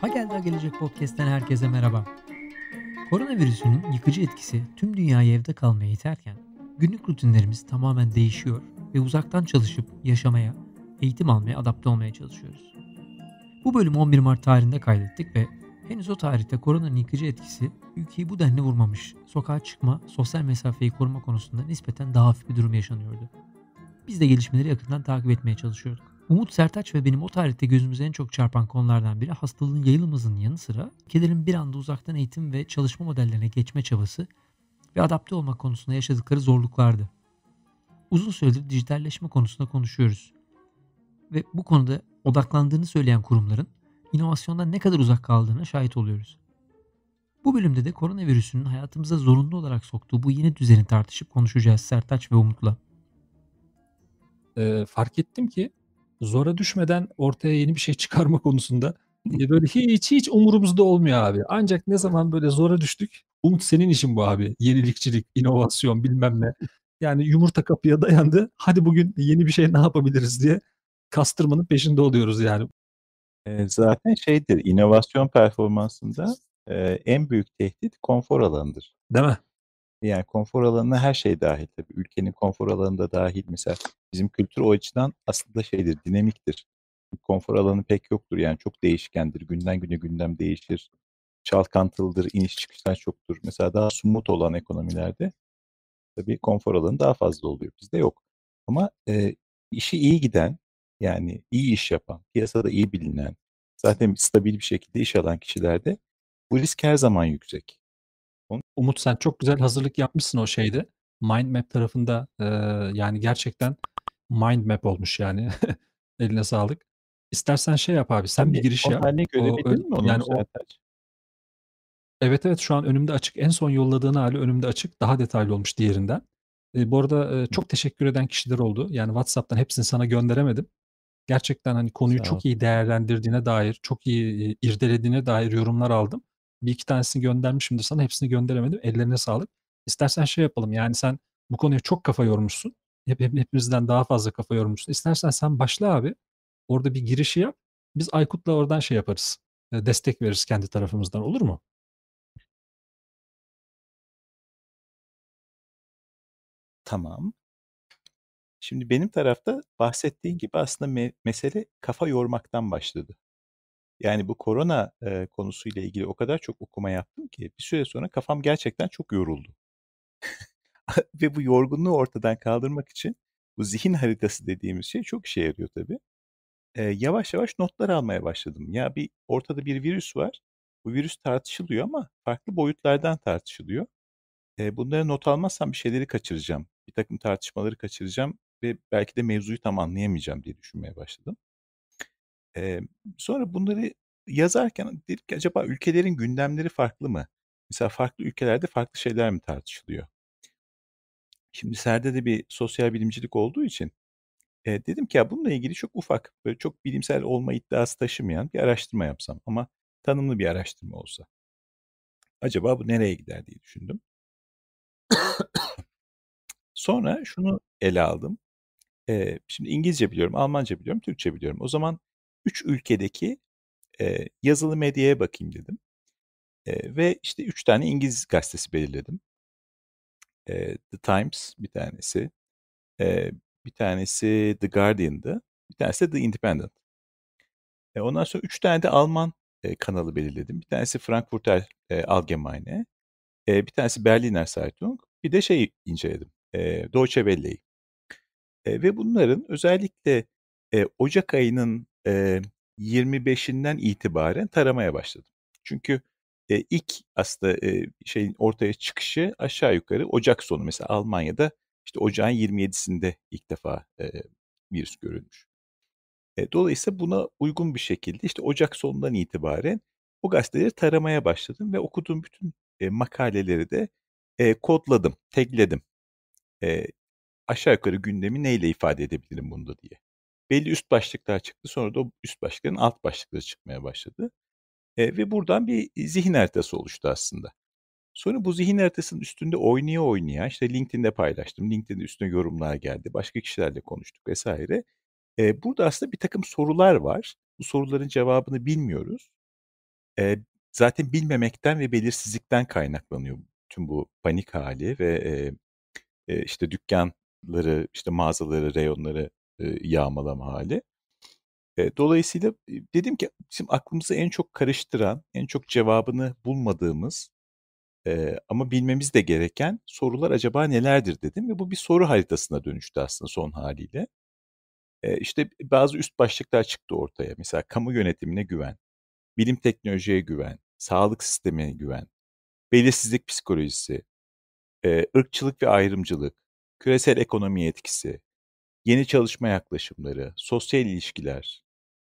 Ha geldi ha gelecek podcast'ten herkese merhaba. Koronavirüsünün yıkıcı etkisi tüm dünyayı evde kalmaya iterken günlük rutinlerimiz tamamen değişiyor ve uzaktan çalışıp yaşamaya, eğitim almaya adapte olmaya çalışıyoruz. Bu bölümü 11 Mart tarihinde kaydettik ve henüz o tarihte koronanın yıkıcı etkisi ülkeyi bu denli vurmamış, sokağa çıkma, sosyal mesafeyi koruma konusunda nispeten daha hafif bir durum yaşanıyordu. Biz de gelişmeleri yakından takip etmeye çalışıyorduk. Umut Sertaç ve benim o tarihte gözümüze en çok çarpan konulardan biri hastalığın yayılmasının yanı sıra ülkelerin bir anda uzaktan eğitim ve çalışma modellerine geçme çabası ve adapte olmak konusunda yaşadıkları zorluklardı. Uzun süredir dijitalleşme konusunda konuşuyoruz. Ve bu konuda odaklandığını söyleyen kurumların inovasyondan ne kadar uzak kaldığına şahit oluyoruz. Bu bölümde de koronavirüsünün hayatımıza zorunlu olarak soktuğu bu yeni düzeni tartışıp konuşacağız Sertaç ve Umut'la. E, fark ettim ki zora düşmeden ortaya yeni bir şey çıkarma konusunda e, böyle hiç hiç umurumuzda olmuyor abi. Ancak ne zaman böyle zora düştük Umut senin işin bu abi. Yenilikçilik, inovasyon bilmem ne. Yani yumurta kapıya dayandı. Hadi bugün yeni bir şey ne yapabiliriz diye kastırmanın peşinde oluyoruz yani. E, zaten şeydir inovasyon performansında e, en büyük tehdit konfor alanıdır. Değil mi? Yani konfor alanına her şey dahil tabii. Ülkenin konfor alanında dahil. Mesela bizim kültür o açıdan aslında şeydir, dinamiktir. Konfor alanı pek yoktur yani çok değişkendir. Günden güne gündem değişir. Çalkantılıdır, iniş çıkışlar çoktur. Mesela daha sumut olan ekonomilerde tabii konfor alanı daha fazla oluyor. Bizde yok. Ama e, işi iyi giden, yani iyi iş yapan, piyasada iyi bilinen, zaten stabil bir şekilde iş alan kişilerde bu risk her zaman yüksek. Umut sen çok güzel hazırlık yapmışsın o şeyde. Mind map tarafında e, yani gerçekten mind map olmuş yani. Eline sağlık. İstersen şey yap abi sen Tabii, bir giriş yap. Özellik ödebildin mi onu yani o, Evet evet şu an önümde açık. En son yolladığın hali önümde açık. Daha detaylı olmuş diğerinden. E, bu arada e, çok teşekkür eden kişiler oldu. Yani WhatsApp'tan hepsini sana gönderemedim. Gerçekten hani konuyu çok iyi değerlendirdiğine dair, çok iyi irdelediğine dair yorumlar aldım bir iki tanesini göndermişimdir sana. Hepsini gönderemedim. Ellerine sağlık. İstersen şey yapalım. Yani sen bu konuya çok kafa yormuşsun. Hep, hep, hepimizden daha fazla kafa yormuşsun. İstersen sen başla abi. Orada bir girişi yap. Biz Aykut'la oradan şey yaparız. E, destek veririz kendi tarafımızdan. Olur mu? Tamam. Şimdi benim tarafta bahsettiğin gibi aslında me- mesele kafa yormaktan başladı. Yani bu korona e, konusuyla ilgili o kadar çok okuma yaptım ki bir süre sonra kafam gerçekten çok yoruldu. Ve bu yorgunluğu ortadan kaldırmak için bu zihin haritası dediğimiz şey çok işe yarıyor tabii. E, yavaş yavaş notlar almaya başladım. Ya bir ortada bir virüs var. Bu virüs tartışılıyor ama farklı boyutlardan tartışılıyor. E, bunları not almazsam bir şeyleri kaçıracağım. Bir takım tartışmaları kaçıracağım ve belki de mevzuyu tam anlayamayacağım diye düşünmeye başladım. Eee, sonra bunları yazarken dedik ki acaba ülkelerin gündemleri farklı mı? Mesela farklı ülkelerde farklı şeyler mi tartışılıyor? Şimdi Ser'de de bir sosyal bilimcilik olduğu için eee, dedim ki ya bununla ilgili çok ufak, böyle çok bilimsel olma iddiası taşımayan bir araştırma yapsam ama tanımlı bir araştırma olsa. Acaba bu nereye gider diye düşündüm. Sonra şunu ele aldım. Eee, şimdi İngilizce biliyorum, Almanca biliyorum, Türkçe biliyorum. O zaman üç ülkedeki e, yazılı medyaya bakayım dedim. E, ve işte üç tane İngiliz gazetesi belirledim. E, The Times bir tanesi, e, bir tanesi The Guardian'dı, bir tanesi The Independent. E, ondan sonra üç tane de Alman e, kanalı belirledim. Bir tanesi Frankfurter e, Allgemeine, e, bir tanesi Berliner Zeitung, bir de şey inceledim, e, Deutsche Welle'yi. E, ve bunların özellikle e, Ocak ayının e, 25'inden itibaren taramaya başladım. Çünkü e, ilk aslında e, şeyin ortaya çıkışı aşağı yukarı Ocak sonu mesela Almanya'da işte Ocağın 27'sinde ilk defa e, virüs görülmüş. E, dolayısıyla buna uygun bir şekilde işte Ocak sonundan itibaren o gazeteleri taramaya başladım ve okuduğum bütün e, makaleleri de e, kodladım, tagledim. E, aşağı yukarı gündemi neyle ifade edebilirim bunda diye belli üst başlıklar çıktı. Sonra da o üst başlıkların alt başlıkları çıkmaya başladı. E, ve buradan bir zihin haritası oluştu aslında. Sonra bu zihin haritasının üstünde oynaya oynaya işte LinkedIn'de paylaştım. LinkedIn'de üstüne yorumlar geldi. Başka kişilerle konuştuk vesaire. E, burada aslında bir takım sorular var. Bu soruların cevabını bilmiyoruz. E, zaten bilmemekten ve belirsizlikten kaynaklanıyor tüm bu panik hali ve e, e, işte dükkanları, işte mağazaları, reyonları yağmalama hali. Dolayısıyla dedim ki bizim aklımızı en çok karıştıran, en çok cevabını bulmadığımız ama bilmemiz de gereken sorular acaba nelerdir dedim ve bu bir soru haritasına dönüştü aslında son haliyle. İşte bazı üst başlıklar çıktı ortaya. Mesela kamu yönetimine güven, bilim teknolojiye güven, sağlık sistemine güven, belirsizlik psikolojisi, ırkçılık ve ayrımcılık, küresel ekonomi etkisi, yeni çalışma yaklaşımları, sosyal ilişkiler,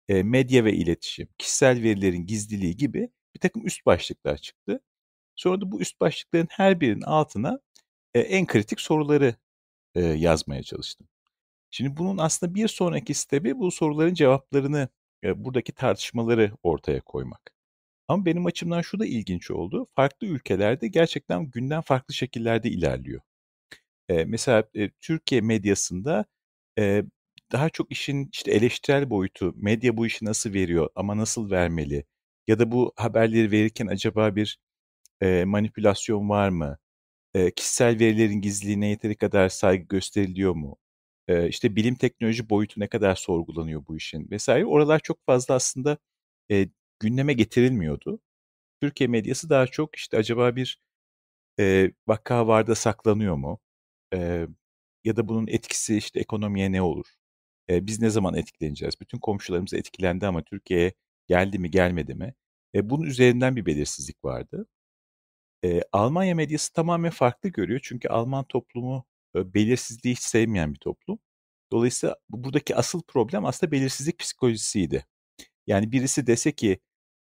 e, medya ve iletişim, kişisel verilerin gizliliği gibi bir takım üst başlıklar çıktı. Sonra da bu üst başlıkların her birinin altına e, en kritik soruları e, yazmaya çalıştım. Şimdi bunun aslında bir sonraki stebi bu soruların cevaplarını, buradaki tartışmaları ortaya koymak. Ama benim açımdan şu da ilginç oldu. Farklı ülkelerde gerçekten günden farklı şekillerde ilerliyor. mesela Türkiye medyasında e, daha çok işin işte eleştirel boyutu, medya bu işi nasıl veriyor ama nasıl vermeli ya da bu haberleri verirken acaba bir e, manipülasyon var mı? E, kişisel verilerin gizliliğine yeteri kadar saygı gösteriliyor mu? E, işte bilim teknoloji boyutu ne kadar sorgulanıyor bu işin vesaire. Oralar çok fazla aslında e, gündeme getirilmiyordu. Türkiye medyası daha çok işte acaba bir e, vaka var da saklanıyor mu? E, ya da bunun etkisi işte ekonomiye ne olur? E, biz ne zaman etkileneceğiz? Bütün komşularımız etkilendi ama Türkiye'ye geldi mi gelmedi mi? E, bunun üzerinden bir belirsizlik vardı. E, Almanya medyası tamamen farklı görüyor çünkü Alman toplumu e, belirsizliği hiç sevmeyen bir toplum. Dolayısıyla buradaki asıl problem aslında belirsizlik psikolojisiydi. Yani birisi dese ki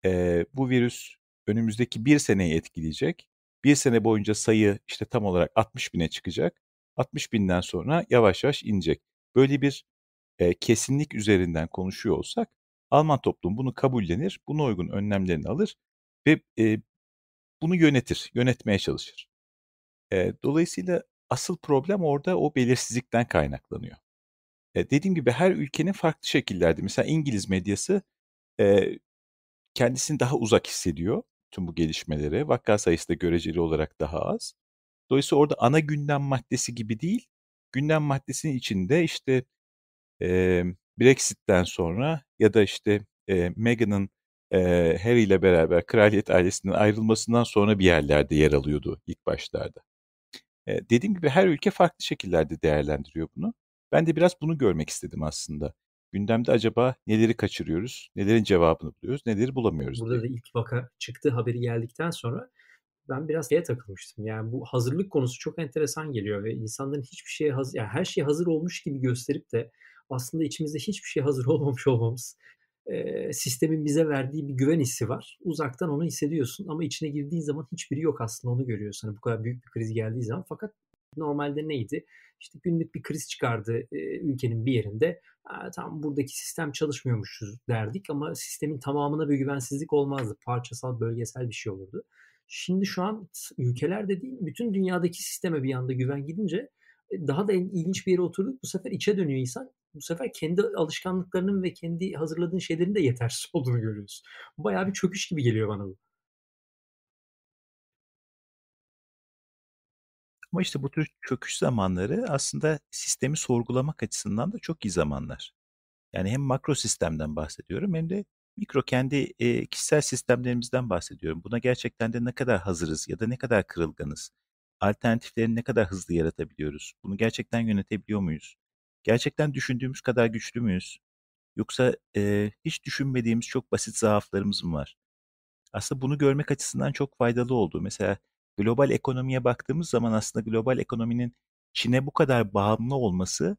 e, bu virüs önümüzdeki bir seneyi etkileyecek, bir sene boyunca sayı işte tam olarak 60 bine çıkacak 60 binden sonra yavaş yavaş inecek. Böyle bir e, kesinlik üzerinden konuşuyor olsak Alman toplum bunu kabullenir, buna uygun önlemlerini alır ve e, bunu yönetir, yönetmeye çalışır. E, dolayısıyla asıl problem orada o belirsizlikten kaynaklanıyor. E, dediğim gibi her ülkenin farklı şekillerde, mesela İngiliz medyası e, kendisini daha uzak hissediyor tüm bu gelişmelere. Vaka sayısı da göreceli olarak daha az. Dolayısıyla orada ana gündem maddesi gibi değil, gündem maddesinin içinde işte e, Brexit'ten sonra ya da işte e, Meghan'ın e, Harry ile beraber kraliyet ailesinden ayrılmasından sonra bir yerlerde yer alıyordu ilk başlarda. E, dediğim gibi her ülke farklı şekillerde değerlendiriyor bunu. Ben de biraz bunu görmek istedim aslında. Gündemde acaba neleri kaçırıyoruz, nelerin cevabını buluyoruz, neleri bulamıyoruz. Burada diye. da ilk vaka çıktı haberi geldikten sonra ben biraz şeye takılmıştım. Yani bu hazırlık konusu çok enteresan geliyor ve insanların hiçbir şeye hazır, yani her şey hazır olmuş gibi gösterip de aslında içimizde hiçbir şey hazır olmamış olmamız e, sistemin bize verdiği bir güven hissi var. Uzaktan onu hissediyorsun ama içine girdiğin zaman hiçbiri yok aslında onu görüyorsun. Hani bu kadar büyük bir kriz geldiği zaman fakat normalde neydi? İşte günlük bir kriz çıkardı e, ülkenin bir yerinde. E, tam buradaki sistem çalışmıyormuşuz derdik ama sistemin tamamına bir güvensizlik olmazdı. Parçasal, bölgesel bir şey olurdu. Şimdi şu an ülkelerde değil, bütün dünyadaki sisteme bir anda güven gidince e, daha da en ilginç bir yere oturduk. Bu sefer içe dönüyor insan. Bu sefer kendi alışkanlıklarının ve kendi hazırladığın şeylerin de yetersiz olduğunu görüyoruz. Bayağı bir çöküş gibi geliyor bana bu. Ama işte bu tür çöküş zamanları aslında sistemi sorgulamak açısından da çok iyi zamanlar. Yani hem makro sistemden bahsediyorum hem de mikro kendi e, kişisel sistemlerimizden bahsediyorum. Buna gerçekten de ne kadar hazırız ya da ne kadar kırılganız? Alternatifleri ne kadar hızlı yaratabiliyoruz? Bunu gerçekten yönetebiliyor muyuz? Gerçekten düşündüğümüz kadar güçlü müyüz? Yoksa e, hiç düşünmediğimiz çok basit zaaflarımız mı var? Aslında bunu görmek açısından çok faydalı oldu. Mesela global ekonomiye baktığımız zaman aslında global ekonominin Çin'e bu kadar bağımlı olması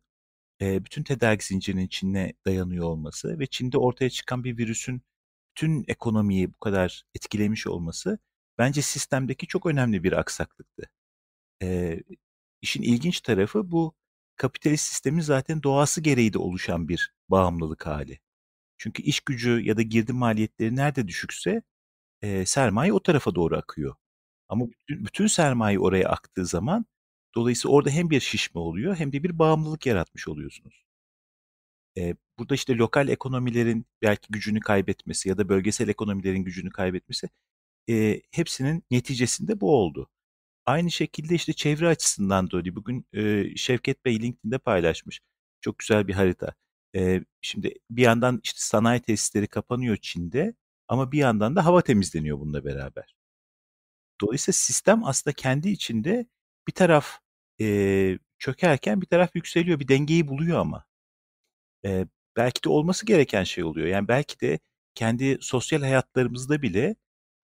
bütün tedarik zincirinin Çin'e dayanıyor olması ve Çin'de ortaya çıkan bir virüsün bütün ekonomiyi bu kadar etkilemiş olması bence sistemdeki çok önemli bir aksaklıktı. E, işin ilginç tarafı bu kapitalist sistemin zaten doğası gereği de oluşan bir bağımlılık hali. Çünkü iş gücü ya da girdi maliyetleri nerede düşükse e, sermaye o tarafa doğru akıyor. Ama bütün, bütün sermaye oraya aktığı zaman Dolayısıyla orada hem bir şişme oluyor hem de bir bağımlılık yaratmış oluyorsunuz. E, burada işte lokal ekonomilerin belki gücünü kaybetmesi ya da bölgesel ekonomilerin gücünü kaybetmesi e, hepsinin neticesinde bu oldu. Aynı şekilde işte çevre açısından da öyle. Bugün e, Şevket Bey LinkedIn'de paylaşmış. Çok güzel bir harita. E, şimdi bir yandan işte sanayi tesisleri kapanıyor Çin'de ama bir yandan da hava temizleniyor bununla beraber. Dolayısıyla sistem aslında kendi içinde bir taraf e, çökerken bir taraf yükseliyor. Bir dengeyi buluyor ama. E, belki de olması gereken şey oluyor. Yani belki de kendi sosyal hayatlarımızda bile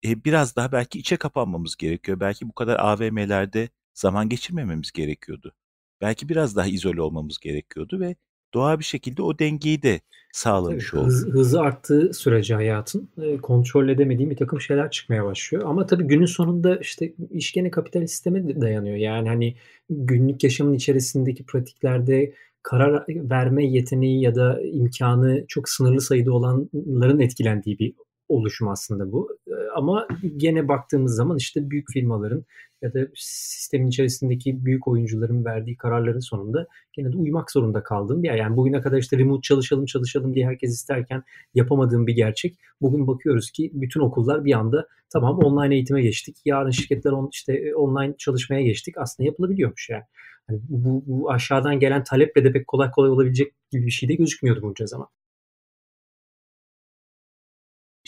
e, biraz daha belki içe kapanmamız gerekiyor. Belki bu kadar AVM'lerde zaman geçirmememiz gerekiyordu. Belki biraz daha izole olmamız gerekiyordu ve Doğa bir şekilde o dengeyi de sağlamış oldu. Hız, hızı arttığı sürece hayatın kontrol edemediğim bir takım şeyler çıkmaya başlıyor. Ama tabii günün sonunda işte iş gene kapitalist sisteme dayanıyor. Yani hani günlük yaşamın içerisindeki pratiklerde karar verme yeteneği ya da imkanı çok sınırlı sayıda olanların etkilendiği bir oluşum aslında bu. Ee, ama gene baktığımız zaman işte büyük firmaların ya da sistemin içerisindeki büyük oyuncuların verdiği kararların sonunda gene de uymak zorunda kaldığım bir yer. Yani bugüne kadar işte remote çalışalım çalışalım diye herkes isterken yapamadığım bir gerçek. Bugün bakıyoruz ki bütün okullar bir anda tamam online eğitime geçtik. Yarın şirketler on, işte e, online çalışmaya geçtik. Aslında yapılabiliyormuş yani. yani bu, bu aşağıdan gelen taleple de pek kolay kolay olabilecek gibi bir şey de gözükmüyordu bunca zaman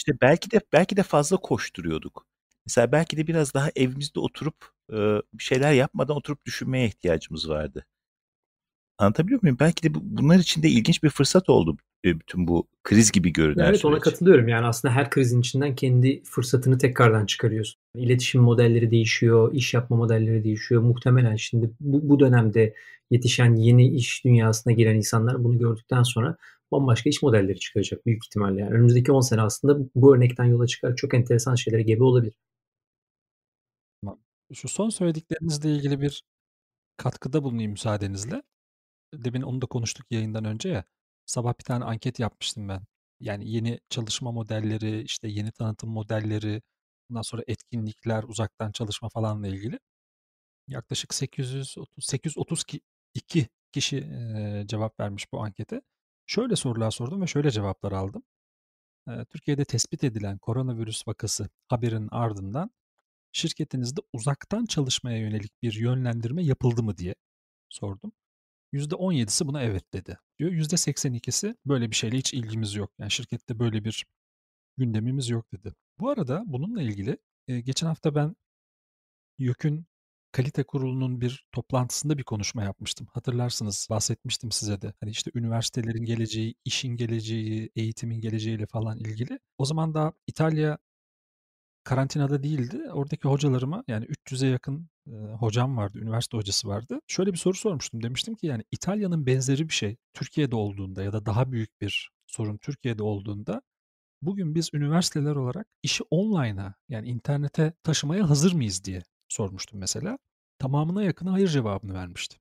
işte belki de belki de fazla koşturuyorduk. Mesela belki de biraz daha evimizde oturup bir şeyler yapmadan oturup düşünmeye ihtiyacımız vardı. Anlatabiliyor muyum? Belki de bu, bunlar için de ilginç bir fırsat oldu bütün bu kriz gibi görünen Evet süreç. ona katılıyorum. Yani aslında her krizin içinden kendi fırsatını tekrardan çıkarıyorsun. İletişim modelleri değişiyor, iş yapma modelleri değişiyor. Muhtemelen şimdi bu, bu dönemde yetişen yeni iş dünyasına giren insanlar bunu gördükten sonra bambaşka iş modelleri çıkaracak büyük ihtimalle. Yani önümüzdeki 10 sene aslında bu örnekten yola çıkar çok enteresan şeylere gebe olabilir. Şu son söylediklerinizle ilgili bir katkıda bulunayım müsaadenizle. Demin onu da konuştuk yayından önce ya. Sabah bir tane anket yapmıştım ben. Yani yeni çalışma modelleri, işte yeni tanıtım modelleri, bundan sonra etkinlikler, uzaktan çalışma falanla ilgili. Yaklaşık 830 832 kişi cevap vermiş bu ankete. Şöyle sorular sordum ve şöyle cevaplar aldım. Türkiye'de tespit edilen koronavirüs vakası haberin ardından şirketinizde uzaktan çalışmaya yönelik bir yönlendirme yapıldı mı diye sordum. %17'si buna evet dedi diyor. %82'si böyle bir şeyle hiç ilgimiz yok. Yani şirkette böyle bir gündemimiz yok dedi. Bu arada bununla ilgili geçen hafta ben YÖK'ün kalite kurulunun bir toplantısında bir konuşma yapmıştım. Hatırlarsınız bahsetmiştim size de. Hani işte üniversitelerin geleceği, işin geleceği, eğitimin geleceğiyle falan ilgili. O zaman da İtalya karantinada değildi. Oradaki hocalarıma yani 300'e yakın hocam vardı, üniversite hocası vardı. Şöyle bir soru sormuştum. Demiştim ki yani İtalya'nın benzeri bir şey Türkiye'de olduğunda ya da daha büyük bir sorun Türkiye'de olduğunda bugün biz üniversiteler olarak işi online'a yani internete taşımaya hazır mıyız diye sormuştum mesela. Tamamına yakını hayır cevabını vermişti.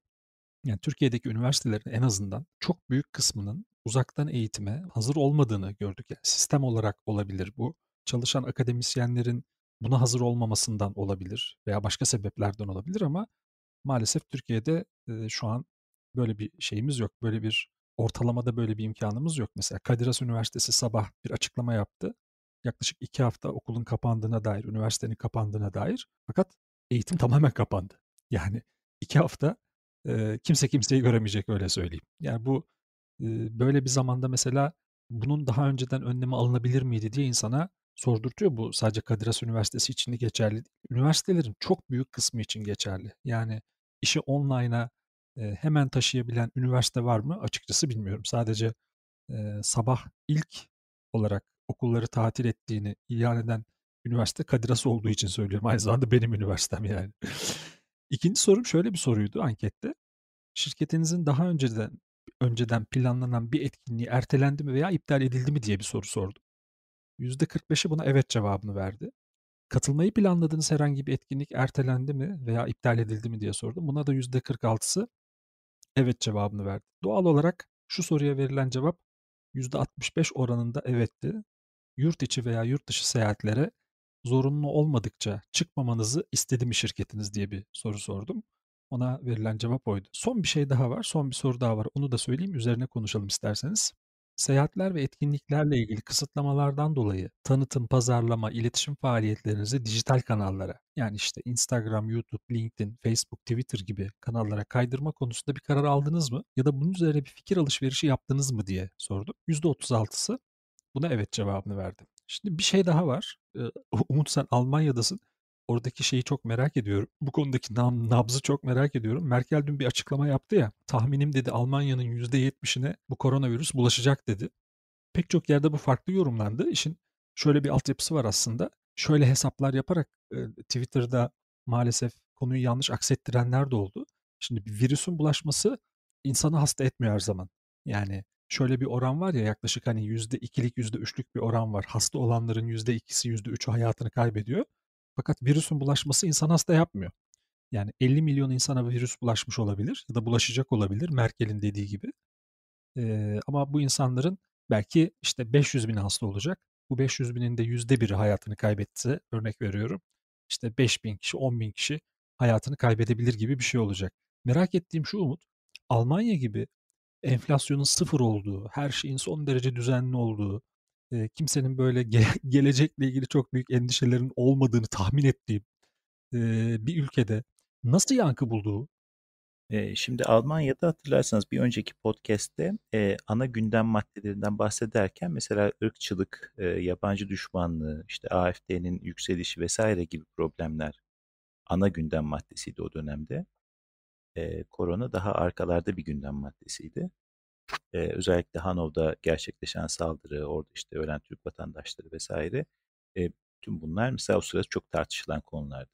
Yani Türkiye'deki üniversitelerin en azından çok büyük kısmının uzaktan eğitime hazır olmadığını gördük. Yani sistem olarak olabilir bu. Çalışan akademisyenlerin buna hazır olmamasından olabilir veya başka sebeplerden olabilir ama maalesef Türkiye'de e, şu an böyle bir şeyimiz yok. Böyle bir ortalamada böyle bir imkanımız yok. Mesela Kadir Has Üniversitesi sabah bir açıklama yaptı. Yaklaşık iki hafta okulun kapandığına dair, üniversitenin kapandığına dair. Fakat eğitim tamamen kapandı. Yani iki hafta e, kimse kimseyi göremeyecek öyle söyleyeyim. Yani bu e, böyle bir zamanda mesela bunun daha önceden önlemi alınabilir miydi diye insana sordurtuyor. Bu sadece Kadir Has Üniversitesi için de geçerli. Üniversitelerin çok büyük kısmı için geçerli. Yani işi online'a e, hemen taşıyabilen üniversite var mı? Açıkçası bilmiyorum. Sadece e, sabah ilk olarak okulları tatil ettiğini ilan eden üniversite kadirası olduğu için söylüyorum. Aynı zamanda benim üniversitem yani. İkinci sorum şöyle bir soruydu ankette. Şirketinizin daha önceden önceden planlanan bir etkinliği ertelendi mi veya iptal edildi mi diye bir soru sordu. %45'i buna evet cevabını verdi. Katılmayı planladığınız herhangi bir etkinlik ertelendi mi veya iptal edildi mi diye sordum. Buna da %46'sı evet cevabını verdi. Doğal olarak şu soruya verilen cevap %65 oranında evetti. Yurt içi veya yurt dışı seyahatlere zorunlu olmadıkça çıkmamanızı istedi mi şirketiniz diye bir soru sordum. Ona verilen cevap oydu. Son bir şey daha var, son bir soru daha var. Onu da söyleyeyim, üzerine konuşalım isterseniz. Seyahatler ve etkinliklerle ilgili kısıtlamalardan dolayı tanıtım, pazarlama, iletişim faaliyetlerinizi dijital kanallara yani işte Instagram, YouTube, LinkedIn, Facebook, Twitter gibi kanallara kaydırma konusunda bir karar aldınız mı? Ya da bunun üzerine bir fikir alışverişi yaptınız mı diye sordum. %36'sı buna evet cevabını verdi. Şimdi bir şey daha var. Umut sen Almanya'dasın. Oradaki şeyi çok merak ediyorum. Bu konudaki nabzı çok merak ediyorum. Merkel dün bir açıklama yaptı ya. Tahminim dedi Almanya'nın %70'ine bu koronavirüs bulaşacak dedi. Pek çok yerde bu farklı yorumlandı. İşin şöyle bir altyapısı var aslında. Şöyle hesaplar yaparak e, Twitter'da maalesef konuyu yanlış aksettirenler de oldu. Şimdi bir virüsün bulaşması insanı hasta etmiyor her zaman. Yani şöyle bir oran var ya yaklaşık hani yüzde ikilik yüzde üçlük bir oran var. Hasta olanların yüzde ikisi yüzde üçü hayatını kaybediyor. Fakat virüsün bulaşması insan hasta yapmıyor. Yani 50 milyon insana virüs bulaşmış olabilir ya da bulaşacak olabilir Merkel'in dediği gibi. Ee, ama bu insanların belki işte 500 bin hasta olacak. Bu 500 binin de %1'i hayatını kaybetti örnek veriyorum. İşte 5 bin kişi 10 bin kişi hayatını kaybedebilir gibi bir şey olacak. Merak ettiğim şu Umut, Almanya gibi enflasyonun sıfır olduğu, her şeyin son derece düzenli olduğu, e, kimsenin böyle ge- gelecekle ilgili çok büyük endişelerin olmadığını tahmin ettiğim e, bir ülkede nasıl yankı bulduğu Şimdi Almanya'da hatırlarsanız bir önceki podcast'te e, ana gündem maddelerinden bahsederken mesela ırkçılık, e, yabancı düşmanlığı, işte AFD'nin yükselişi vesaire gibi problemler ana gündem maddesiydi o dönemde e, korona daha arkalarda bir gündem maddesiydi. E, özellikle Hanov'da gerçekleşen saldırı, orada işte ölen Türk vatandaşları vesaire. E, tüm bunlar mesela o sırada çok tartışılan konulardı.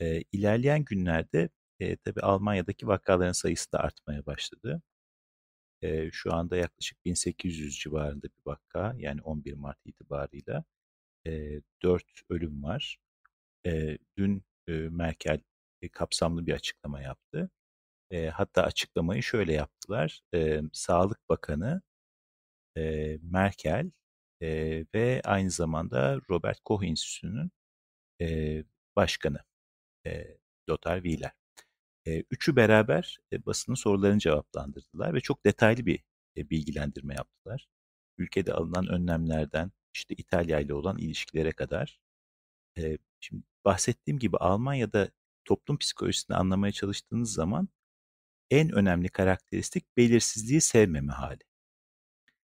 E, ilerleyen günlerde e, tabii Almanya'daki vakaların sayısı da artmaya başladı. E, şu anda yaklaşık 1800 civarında bir vaka yani 11 Mart itibarıyla e, 4 ölüm var. E, dün e, Merkel e, kapsamlı bir açıklama yaptı. E, hatta açıklamayı şöyle yaptılar. E, Sağlık Bakanı e, Merkel e, ve aynı zamanda Robert Koch Enstitüsü'nün e, başkanı e, Lothar Wieler. E, üçü beraber e, basının sorularını cevaplandırdılar ve çok detaylı bir e, bilgilendirme yaptılar. Ülkede alınan önlemlerden işte İtalya ile olan ilişkilere kadar. E, şimdi bahsettiğim gibi Almanya'da toplum psikolojisini anlamaya çalıştığınız zaman en önemli karakteristik belirsizliği sevmeme hali.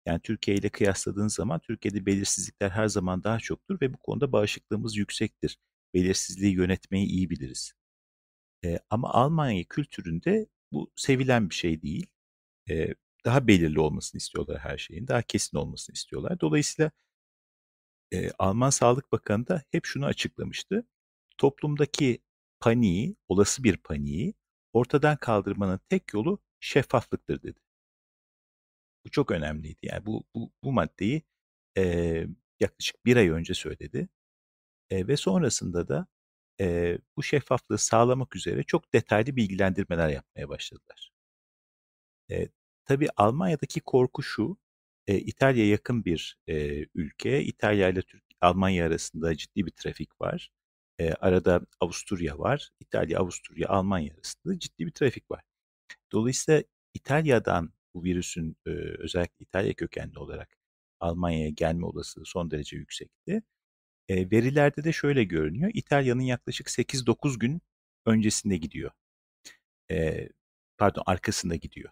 Yani Türkiye ile kıyasladığın zaman Türkiye'de belirsizlikler her zaman daha çoktur ve bu konuda bağışıklığımız yüksektir. Belirsizliği yönetmeyi iyi biliriz. E, ama Almanya kültüründe bu sevilen bir şey değil. E, daha belirli olmasını istiyorlar her şeyin, daha kesin olmasını istiyorlar. Dolayısıyla e, Alman Sağlık Bakanı da hep şunu açıklamıştı. Toplumdaki paniği, olası bir paniği ortadan kaldırmanın tek yolu şeffaflıktır dedi. Bu çok önemliydi. Yani bu bu, bu maddeyi e, yaklaşık bir ay önce söyledi e, ve sonrasında da e, bu şeffaflığı sağlamak üzere çok detaylı bilgilendirmeler yapmaya başladılar. E, tabii Almanya'daki korku şu, e, İtalya yakın bir e, ülke, İtalya ile Türk, Almanya arasında ciddi bir trafik var e, arada Avusturya var. İtalya, Avusturya, Almanya arasında ciddi bir trafik var. Dolayısıyla İtalya'dan bu virüsün e, özellikle İtalya kökenli olarak Almanya'ya gelme olasılığı son derece yüksekti. E, verilerde de şöyle görünüyor. İtalya'nın yaklaşık 8-9 gün öncesinde gidiyor. E, pardon arkasında gidiyor.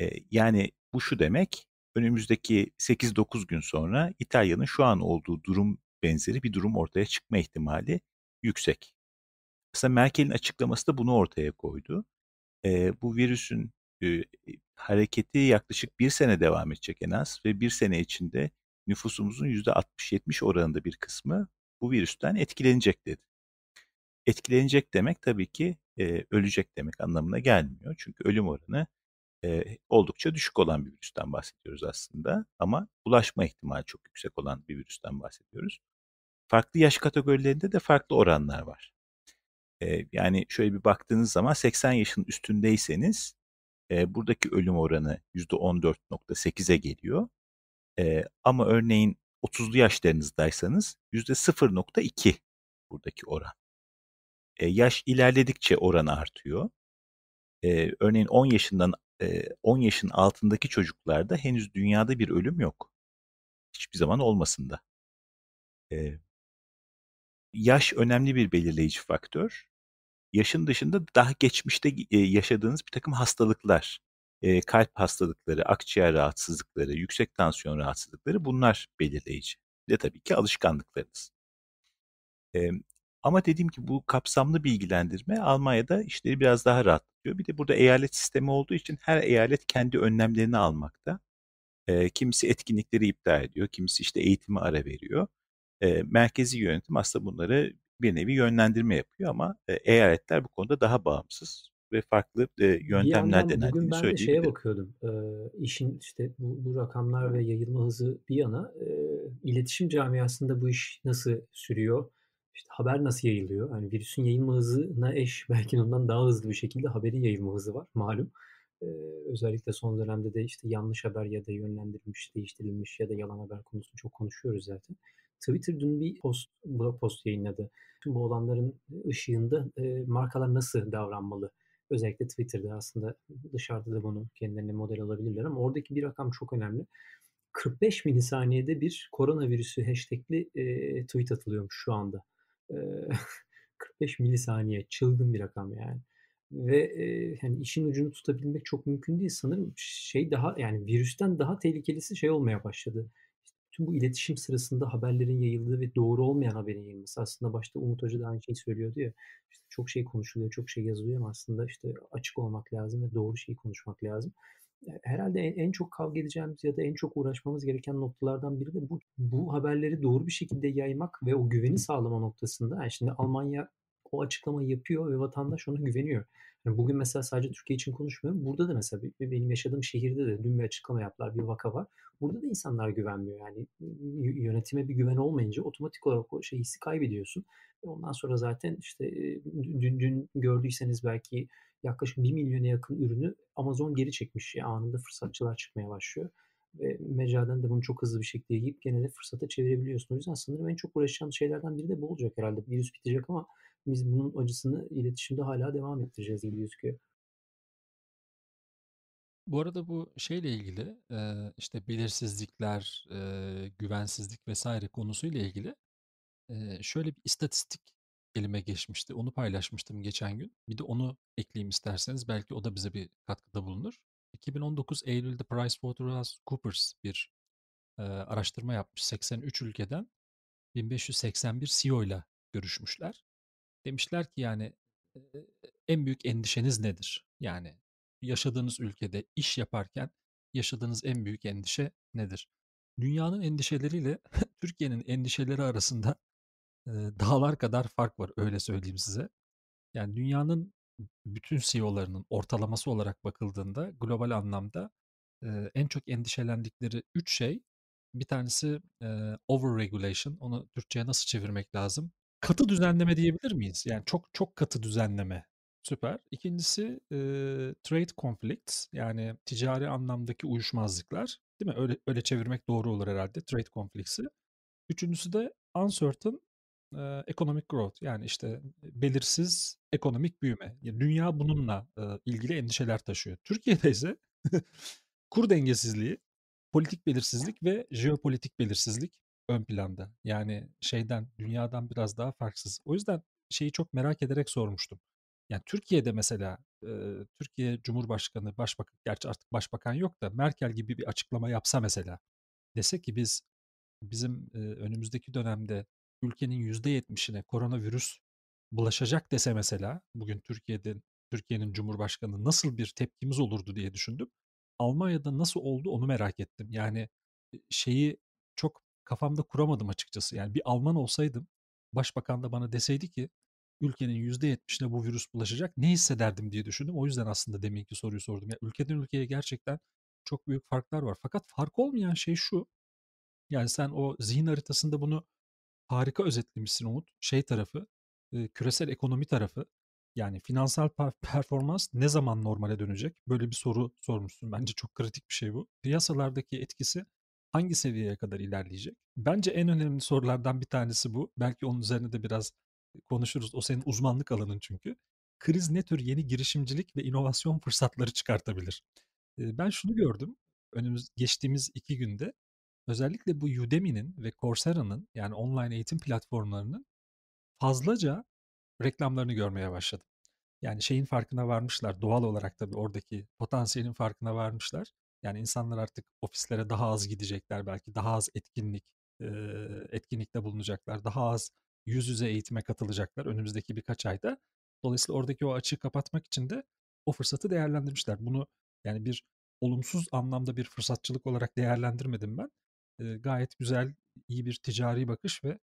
E, yani bu şu demek önümüzdeki 8-9 gün sonra İtalya'nın şu an olduğu durum benzeri bir durum ortaya çıkma ihtimali yüksek. Aslında Merkel'in açıklaması da bunu ortaya koydu. E, bu virüsün e, hareketi yaklaşık bir sene devam edecek en az ve bir sene içinde nüfusumuzun %60-70 oranında bir kısmı bu virüsten etkilenecek dedi. Etkilenecek demek tabii ki e, ölecek demek anlamına gelmiyor. Çünkü ölüm oranı e, oldukça düşük olan bir virüsten bahsediyoruz aslında ama bulaşma ihtimali çok yüksek olan bir virüsten bahsediyoruz farklı yaş kategorilerinde de farklı oranlar var. E, yani şöyle bir baktığınız zaman 80 yaşın üstündeyseniz e, buradaki ölüm oranı %14.8'e geliyor. E, ama örneğin 30'lu yaşlarınızdaysanız %0.2 buradaki oran. E, yaş ilerledikçe oran artıyor. E, örneğin 10 yaşından e, 10 yaşın altındaki çocuklarda henüz dünyada bir ölüm yok. Hiçbir zaman olmasında. E, Yaş önemli bir belirleyici faktör. Yaşın dışında daha geçmişte yaşadığınız bir takım hastalıklar, kalp hastalıkları, akciğer rahatsızlıkları, yüksek tansiyon rahatsızlıkları bunlar belirleyici. Ve tabii ki alışkanlıklarınız. Ama dediğim ki bu kapsamlı bilgilendirme Almanya'da işleri biraz daha rahatlatıyor. Bir de burada eyalet sistemi olduğu için her eyalet kendi önlemlerini almakta. kimisi etkinlikleri iptal ediyor, kimisi işte eğitimi ara veriyor. E, merkezi yönetim aslında bunları bir nevi yönlendirme yapıyor ama e, eyaletler bu konuda daha bağımsız ve farklı e, yöntemler denendiğini söyleyebilirim. ben de şeye bakıyordum. E, işin işte bu, bu rakamlar ve yayılma hızı bir yana e, iletişim camiasında bu iş nasıl sürüyor? İşte haber nasıl yayılıyor? Yani virüsün yayılma hızına eş belki ondan daha hızlı bir şekilde haberin yayılma hızı var malum. Ee, özellikle son dönemde de işte yanlış haber ya da yönlendirilmiş, değiştirilmiş ya da yalan haber konusunu çok konuşuyoruz zaten. Twitter dün bir post, blog post yayınladı. Tüm bu olanların ışığında e, markalar nasıl davranmalı? Özellikle Twitter'da aslında dışarıda da bunu kendilerine model alabilirler ama oradaki bir rakam çok önemli. 45 milisaniyede bir koronavirüsü hashtagli e, tweet atılıyormuş şu anda. E, 45 milisaniye çılgın bir rakam yani. Ve e, yani işin ucunu tutabilmek çok mümkün değil. Sanırım şey daha yani virüsten daha tehlikelisi şey olmaya başladı bütün bu iletişim sırasında haberlerin yayıldığı ve doğru olmayan haberin yayılması. Aslında başta Umut Hoca da aynı şeyi söylüyordu ya. işte çok şey konuşuluyor, çok şey yazılıyor ama aslında işte açık olmak lazım ve doğru şeyi konuşmak lazım. E, herhalde en, en çok kavga edeceğimiz ya da en çok uğraşmamız gereken noktalardan biri de bu, bu haberleri doğru bir şekilde yaymak ve o güveni sağlama noktasında. Yani şimdi Almanya o açıklamayı yapıyor ve vatandaş ona güveniyor. Yani bugün mesela sadece Türkiye için konuşmuyorum. Burada da mesela benim yaşadığım şehirde de dün bir açıklama yaptılar bir vaka var. Burada da insanlar güvenmiyor. Yani yönetime bir güven olmayınca otomatik olarak o şey hissi kaybediyorsun. E, ondan sonra zaten işte dün, dün gördüyseniz belki yaklaşık 1 milyona yakın ürünü Amazon geri çekmiş. Yani anında fırsatçılar çıkmaya başlıyor. Ve mecradan de bunu çok hızlı bir şekilde yiyip gene de fırsata çevirebiliyorsun. O yüzden sanırım en çok uğraşacağımız şeylerden biri de bu olacak herhalde. Virüs bitecek ama biz bunun acısını iletişimde hala devam ettireceğiz gibi gözüküyor. Bu arada bu şeyle ilgili işte belirsizlikler, güvensizlik vesaire konusuyla ilgili şöyle bir istatistik elime geçmişti. Onu paylaşmıştım geçen gün. Bir de onu ekleyeyim isterseniz. Belki o da bize bir katkıda bulunur. 2019 Eylül'de PricewaterhouseCoopers bir araştırma yapmış. 83 ülkeden 1581 CEO ile görüşmüşler. Demişler ki yani en büyük endişeniz nedir? Yani yaşadığınız ülkede iş yaparken yaşadığınız en büyük endişe nedir? Dünyanın endişeleriyle Türkiye'nin endişeleri arasında dağlar kadar fark var öyle söyleyeyim size. Yani dünyanın bütün CEO'larının ortalaması olarak bakıldığında global anlamda en çok endişelendikleri 3 şey bir tanesi over regulation. Onu Türkçe'ye nasıl çevirmek lazım? Katı düzenleme diyebilir miyiz? Yani çok çok katı düzenleme. Süper. İkincisi, eee, trade conflicts yani ticari anlamdaki uyuşmazlıklar, değil mi? Öyle öyle çevirmek doğru olur herhalde trade conflicts'i. Üçüncüsü de uncertain, eee, economic growth yani, işte, belirsiz ekonomik büyüme. Ya, dünya bununla, eee, ilgili endişeler taşıyor. Türkiye'de ise kur dengesizliği, politik belirsizlik ve jeopolitik belirsizlik ön planda. Yani şeyden, dünyadan biraz daha farksız. O yüzden şeyi çok merak ederek sormuştum. Yani Türkiye'de mesela e, Türkiye Cumhurbaşkanı, Başbakan, gerçi artık Başbakan yok da Merkel gibi bir açıklama yapsa mesela. Dese ki biz bizim e, önümüzdeki dönemde ülkenin %70'ine koronavirüs bulaşacak dese mesela bugün Türkiye'de Türkiye'nin Cumhurbaşkanı nasıl bir tepkimiz olurdu diye düşündüm. Almanya'da nasıl oldu onu merak ettim. Yani şeyi çok kafamda kuramadım açıkçası. Yani bir Alman olsaydım başbakan da bana deseydi ki ülkenin %70'ine bu virüs bulaşacak ne hissederdim diye düşündüm. O yüzden aslında deminki soruyu sordum. Yani ülkeden ülkeye gerçekten çok büyük farklar var. Fakat fark olmayan şey şu. Yani sen o zihin haritasında bunu harika özetlemişsin Umut. Şey tarafı, e, küresel ekonomi tarafı. Yani finansal performans ne zaman normale dönecek? Böyle bir soru sormuşsun. Bence çok kritik bir şey bu. Piyasalardaki etkisi hangi seviyeye kadar ilerleyecek? Bence en önemli sorulardan bir tanesi bu. Belki onun üzerine de biraz konuşuruz. O senin uzmanlık alanın çünkü. Kriz ne tür yeni girişimcilik ve inovasyon fırsatları çıkartabilir? Ben şunu gördüm. Önümüz geçtiğimiz iki günde özellikle bu Udemy'nin ve Coursera'nın yani online eğitim platformlarının fazlaca reklamlarını görmeye başladım. Yani şeyin farkına varmışlar. Doğal olarak tabii oradaki potansiyelin farkına varmışlar. Yani insanlar artık ofislere daha az gidecekler belki, daha az etkinlik etkinlikte bulunacaklar, daha az yüz yüze eğitime katılacaklar önümüzdeki birkaç ayda. Dolayısıyla oradaki o açığı kapatmak için de o fırsatı değerlendirmişler. Bunu yani bir olumsuz anlamda bir fırsatçılık olarak değerlendirmedim ben. gayet güzel, iyi bir ticari bakış ve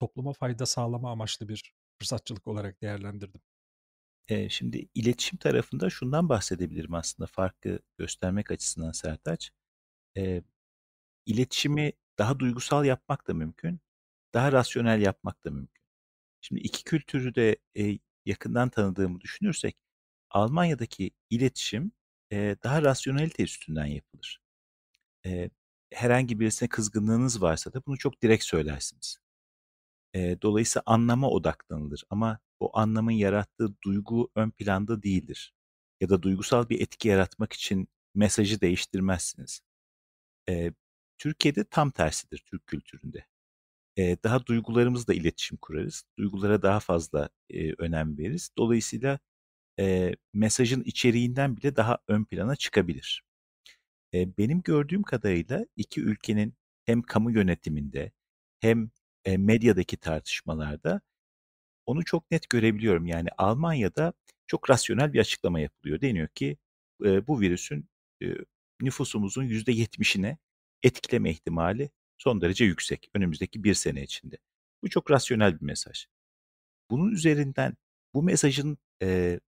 topluma fayda sağlama amaçlı bir fırsatçılık olarak değerlendirdim şimdi iletişim tarafında şundan bahsedebilirim aslında farkı göstermek açısından Sertaç. E, iletişimi daha duygusal yapmak da mümkün, daha rasyonel yapmak da mümkün. Şimdi iki kültürü de e, yakından tanıdığımı düşünürsek Almanya'daki iletişim e, daha rasyonelite üstünden yapılır. E, herhangi birisine kızgınlığınız varsa da bunu çok direkt söylersiniz. E, dolayısıyla anlama odaklanılır ama o anlamın yarattığı duygu ön planda değildir. Ya da duygusal bir etki yaratmak için mesajı değiştirmezsiniz. E, Türkiye'de tam tersidir Türk kültüründe. E, daha duygularımızla iletişim kurarız. Duygulara daha fazla e, önem veririz. Dolayısıyla e, mesajın içeriğinden bile daha ön plana çıkabilir. E, benim gördüğüm kadarıyla iki ülkenin hem kamu yönetiminde hem e, medyadaki tartışmalarda onu çok net görebiliyorum. Yani Almanya'da çok rasyonel bir açıklama yapılıyor. Deniyor ki e, bu virüsün e, nüfusumuzun %70'ine etkileme ihtimali son derece yüksek önümüzdeki bir sene içinde. Bu çok rasyonel bir mesaj. Bunun üzerinden bu mesajın e,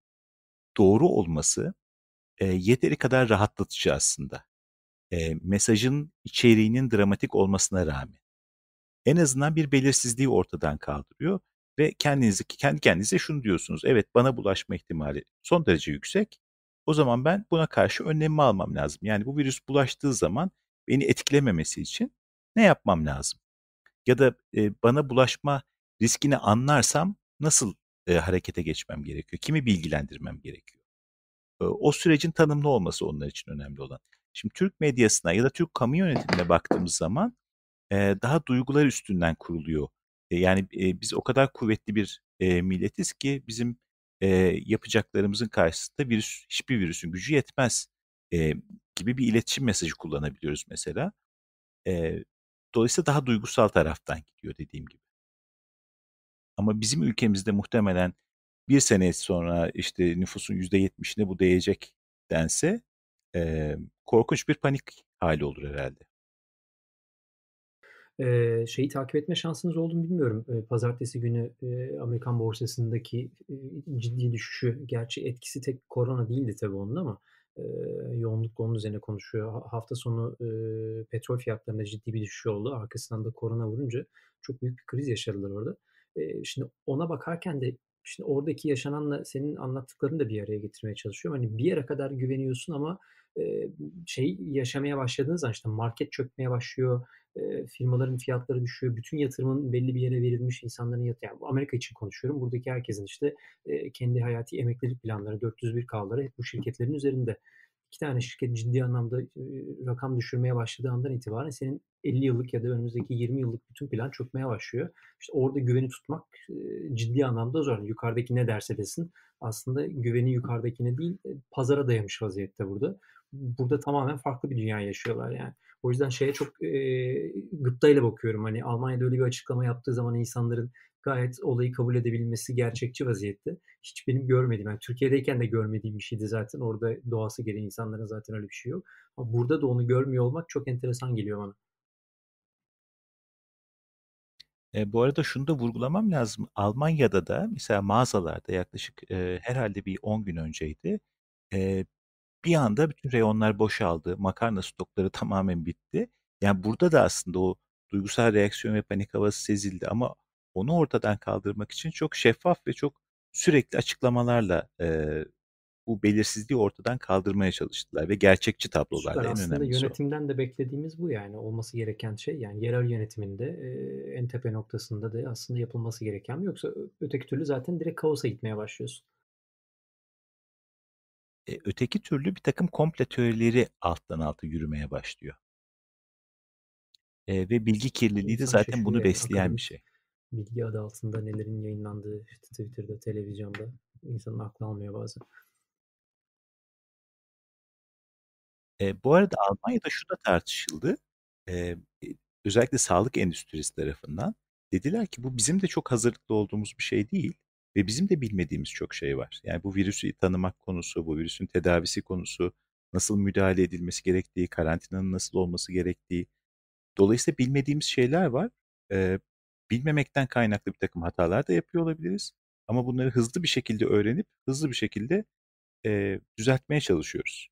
doğru olması e, yeteri kadar rahatlatıcı aslında. E, mesajın içeriğinin dramatik olmasına rağmen en azından bir belirsizliği ortadan kaldırıyor ve kendinizi kendi kendinize şunu diyorsunuz. Evet bana bulaşma ihtimali son derece yüksek. O zaman ben buna karşı önlemimi almam lazım. Yani bu virüs bulaştığı zaman beni etkilememesi için ne yapmam lazım? Ya da e, bana bulaşma riskini anlarsam nasıl e, harekete geçmem gerekiyor? Kimi bilgilendirmem gerekiyor? E, o sürecin tanımlı olması onlar için önemli olan. Şimdi Türk medyasına ya da Türk kamu yönetimine baktığımız zaman daha duygular üstünden kuruluyor. E, yani biz o kadar kuvvetli bir milletiz ki bizim yapacaklarımızın karşısında virüs, hiçbir virüsün gücü yetmez gibi bir iletişim mesajı kullanabiliyoruz mesela. dolayısıyla daha duygusal taraftan gidiyor dediğim gibi. Ama bizim ülkemizde muhtemelen bir sene sonra işte nüfusun %70'ine bu değecek dense korkunç bir panik hali olur herhalde şeyi takip etme şansınız oldu mu bilmiyorum. Pazartesi günü Amerikan borsasındaki ciddi düşüşü, gerçi etkisi tek korona değildi tabii onun ama yoğunluk onun üzerine konuşuyor. hafta sonu petrol fiyatlarında ciddi bir düşüş oldu. Arkasından da korona vurunca çok büyük bir kriz yaşadılar orada. şimdi ona bakarken de şimdi oradaki yaşananla senin anlattıklarını da bir araya getirmeye çalışıyorum. Hani bir yere kadar güveniyorsun ama şey yaşamaya başladığınız zaman işte market çökmeye başlıyor, firmaların fiyatları düşüyor, bütün yatırımın belli bir yere verilmiş insanların yatırım. Yani Amerika için konuşuyorum. Buradaki herkesin işte kendi hayati emeklilik planları, 401K'ları hep bu şirketlerin üzerinde. İki tane şirket ciddi anlamda rakam düşürmeye başladığı andan itibaren senin 50 yıllık ya da önümüzdeki 20 yıllık bütün plan çökmeye başlıyor. İşte orada güveni tutmak ciddi anlamda zor. Yukarıdaki ne derse desin aslında güveni yukarıdakine değil pazara dayamış vaziyette burada burada tamamen farklı bir dünya yaşıyorlar yani. O yüzden şeye çok e, gıptayla bakıyorum. Hani Almanya'da öyle bir açıklama yaptığı zaman insanların gayet olayı kabul edebilmesi gerçekçi vaziyette. Hiç benim görmediğim, yani Türkiye'deyken de görmediğim bir şeydi zaten. Orada doğası gereği insanların zaten öyle bir şey yok. Ama burada da onu görmüyor olmak çok enteresan geliyor bana. E, bu arada şunu da vurgulamam lazım. Almanya'da da mesela mağazalarda yaklaşık e, herhalde bir 10 gün önceydi. E, bir anda bütün reyonlar boşaldı. Makarna stokları tamamen bitti. Yani burada da aslında o duygusal reaksiyon ve panik havası sezildi ama onu ortadan kaldırmak için çok şeffaf ve çok sürekli açıklamalarla e, bu belirsizliği ortadan kaldırmaya çalıştılar ve gerçekçi tablolarla Süper, en önemli Aslında yönetimden soru. de beklediğimiz bu yani olması gereken şey yani yerel yönetiminde e, en tepe noktasında da aslında yapılması gereken yoksa öteki türlü zaten direkt kaosa gitmeye başlıyorsun. E, öteki türlü bir takım komple teorileri alttan alta yürümeye başlıyor. E, ve bilgi kirliliği de zaten bunu besleyen bir şey. Bilgi adı altında nelerin yayınlandığı işte Twitter'da, televizyonda insanın aklı almıyor bazen. E, bu arada Almanya'da şu da tartışıldı. E, e özellikle sağlık endüstrisi tarafından. Dediler ki bu bizim de çok hazırlıklı olduğumuz bir şey değil. Ve bizim de bilmediğimiz çok şey var. Yani bu virüsü tanımak konusu, bu virüsün tedavisi konusu, nasıl müdahale edilmesi gerektiği, karantinanın nasıl olması gerektiği. Dolayısıyla bilmediğimiz şeyler var. Ee, bilmemekten kaynaklı bir takım hatalar da yapıyor olabiliriz. Ama bunları hızlı bir şekilde öğrenip hızlı bir şekilde e, düzeltmeye çalışıyoruz.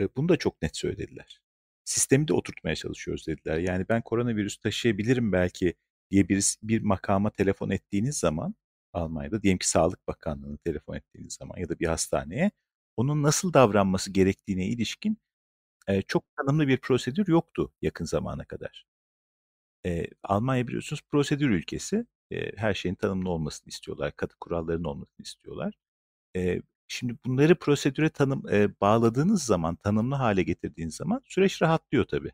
E, bunu da çok net söylediler. Sistemi de oturtmaya çalışıyoruz dediler. Yani ben koronavirüs taşıyabilirim belki diye bir, bir makama telefon ettiğiniz zaman Almanya'da diyelim ki Sağlık Bakanlığı'na telefon ettiğiniz zaman ya da bir hastaneye onun nasıl davranması gerektiğine ilişkin e, çok tanımlı bir prosedür yoktu yakın zamana kadar. E, Almanya biliyorsunuz prosedür ülkesi. E, her şeyin tanımlı olmasını istiyorlar, katı kuralların olmasını istiyorlar. E, şimdi bunları prosedüre tanım e, bağladığınız zaman, tanımlı hale getirdiğiniz zaman süreç rahatlıyor tabii.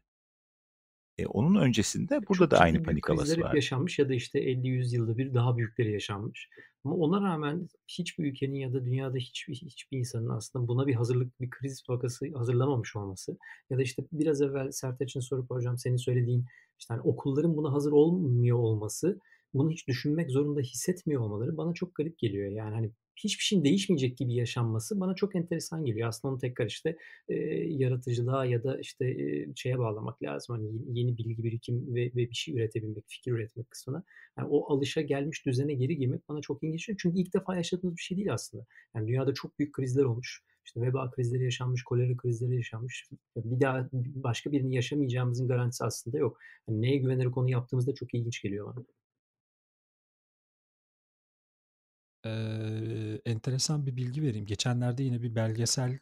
E, onun öncesinde e, burada Çok da aynı panik havası var. yaşanmış ya da işte 50-100 yılda bir daha büyükleri yaşanmış. Ama ona rağmen hiçbir ülkenin ya da dünyada hiçbir hiçbir insanın aslında buna bir hazırlık, bir kriz vakası hazırlamamış olması ya da işte biraz evvel Sertaç'ın sorup hocam senin söylediğin işte hani okulların buna hazır olmuyor olması bunu hiç düşünmek zorunda hissetmiyor olmaları bana çok garip geliyor. Yani hani hiçbir şeyin değişmeyecek gibi yaşanması bana çok enteresan geliyor. Aslında onu tekrar işte e, yaratıcılığa ya da işte e, şeye bağlamak lazım. Hani yeni bilgi birikim ve, ve bir şey üretebilmek, fikir üretmek kısmına. Yani o alışa gelmiş düzene geri girmek bana çok ilginç geliyor. Çünkü ilk defa yaşadığımız bir şey değil aslında. Yani dünyada çok büyük krizler olmuş. İşte veba krizleri yaşanmış, kolera krizleri yaşanmış. Bir daha başka birini yaşamayacağımızın garantisi aslında yok. Yani neye güvenerek onu yaptığımızda çok ilginç geliyor bana. Eee, enteresan bir bilgi vereyim. Geçenlerde yine bir belgesel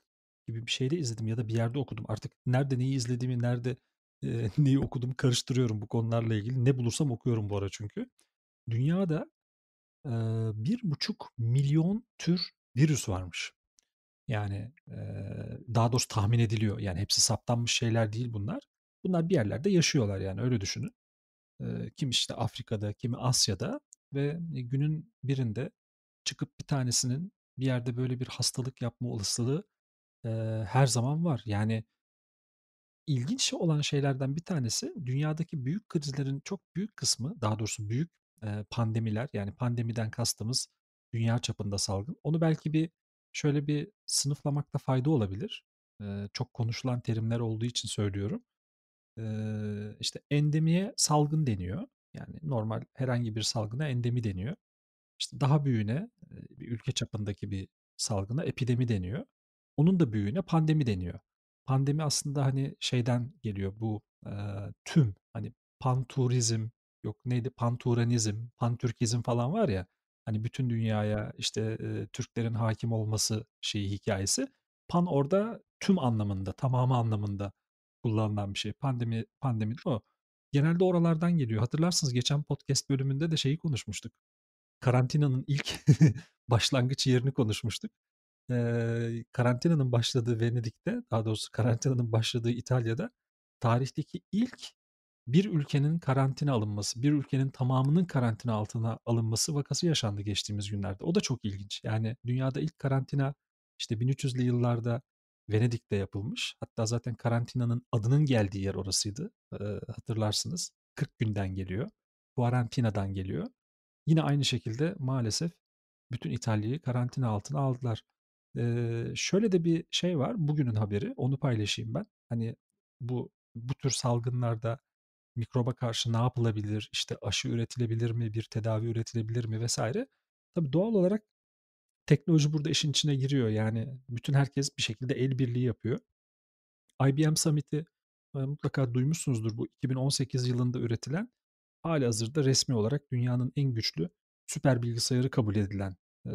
gibi bir şey de izledim ya da bir yerde okudum. Artık nerede neyi izlediğimi, nerede, eee, neyi okudum karıştırıyorum bu konularla ilgili. Ne bulursam okuyorum bu ara çünkü. Dünyada, bir buçuk milyon tür virüs varmış. Yani, eee, daha doğrusu tahmin ediliyor. Yani hepsi saptanmış şeyler değil bunlar. Bunlar bir yerlerde yaşıyorlar yani öyle düşünün. Eee, kimi işte Afrika'da, kimi Asya'da ve e, günün birinde çıkıp bir tanesinin bir yerde böyle bir hastalık yapma olasılığı e, her zaman var. Yani ilginç olan şeylerden bir tanesi dünyadaki büyük krizlerin çok büyük kısmı daha doğrusu büyük e, pandemiler yani pandemiden kastımız dünya çapında salgın. Onu belki bir şöyle bir sınıflamakta fayda olabilir. E, çok konuşulan terimler olduğu için söylüyorum. E, işte endemiye salgın deniyor. Yani normal herhangi bir salgına endemi deniyor. İşte daha büyüğüne bir ülke çapındaki bir salgına epidemi deniyor. Onun da büyüğüne pandemi deniyor. Pandemi aslında hani şeyden geliyor bu e, tüm hani panturizm yok neydi panturanizm, pantürkizm falan var ya. Hani bütün dünyaya işte e, Türklerin hakim olması şeyi hikayesi. Pan orada tüm anlamında, tamamı anlamında kullanılan bir şey. Pandemi pandemi o. Genelde oralardan geliyor. Hatırlarsınız geçen podcast bölümünde de şeyi konuşmuştuk karantinanın ilk başlangıç yerini konuşmuştuk. Ee, karantinanın başladığı Venedik'te, daha doğrusu karantinanın başladığı İtalya'da tarihteki ilk bir ülkenin karantina alınması, bir ülkenin tamamının karantina altına alınması vakası yaşandı geçtiğimiz günlerde. O da çok ilginç. Yani dünyada ilk karantina işte 1300'lü yıllarda Venedik'te yapılmış. Hatta zaten karantinanın adının geldiği yer orasıydı. Ee, hatırlarsınız. 40 günden geliyor. Kuarantinadan geliyor. Yine aynı şekilde maalesef bütün İtalya'yı karantina altına aldılar. Ee, şöyle de bir şey var. Bugünün haberi. Onu paylaşayım ben. Hani bu bu tür salgınlarda mikroba karşı ne yapılabilir? İşte aşı üretilebilir mi? Bir tedavi üretilebilir mi vesaire. Tabii doğal olarak teknoloji burada işin içine giriyor. Yani bütün herkes bir şekilde el birliği yapıyor. IBM Summit'i mutlaka duymuşsunuzdur bu 2018 yılında üretilen hali hazırda resmi olarak dünyanın en güçlü süper bilgisayarı kabul edilen e,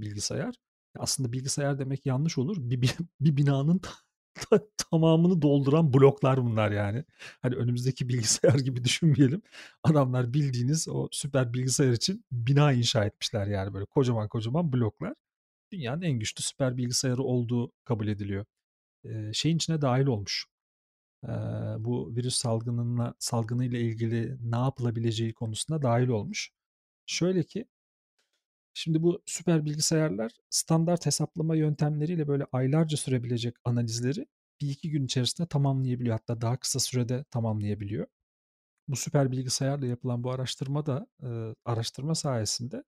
bilgisayar. Aslında bilgisayar demek yanlış olur. Bir, bir, bir binanın tamamını dolduran bloklar bunlar yani. Hani önümüzdeki bilgisayar gibi düşünmeyelim. Adamlar bildiğiniz o süper bilgisayar için bina inşa etmişler yani böyle kocaman kocaman bloklar. Dünyanın en güçlü süper bilgisayarı olduğu kabul ediliyor. Ee, şeyin içine dahil olmuş bu virüs salgınına salgını ile ilgili ne yapılabileceği konusunda dahil olmuş. Şöyle ki şimdi bu süper bilgisayarlar standart hesaplama yöntemleriyle böyle aylarca sürebilecek analizleri bir iki gün içerisinde tamamlayabiliyor. Hatta daha kısa sürede tamamlayabiliyor. Bu süper bilgisayarla yapılan bu araştırma da e, araştırma sayesinde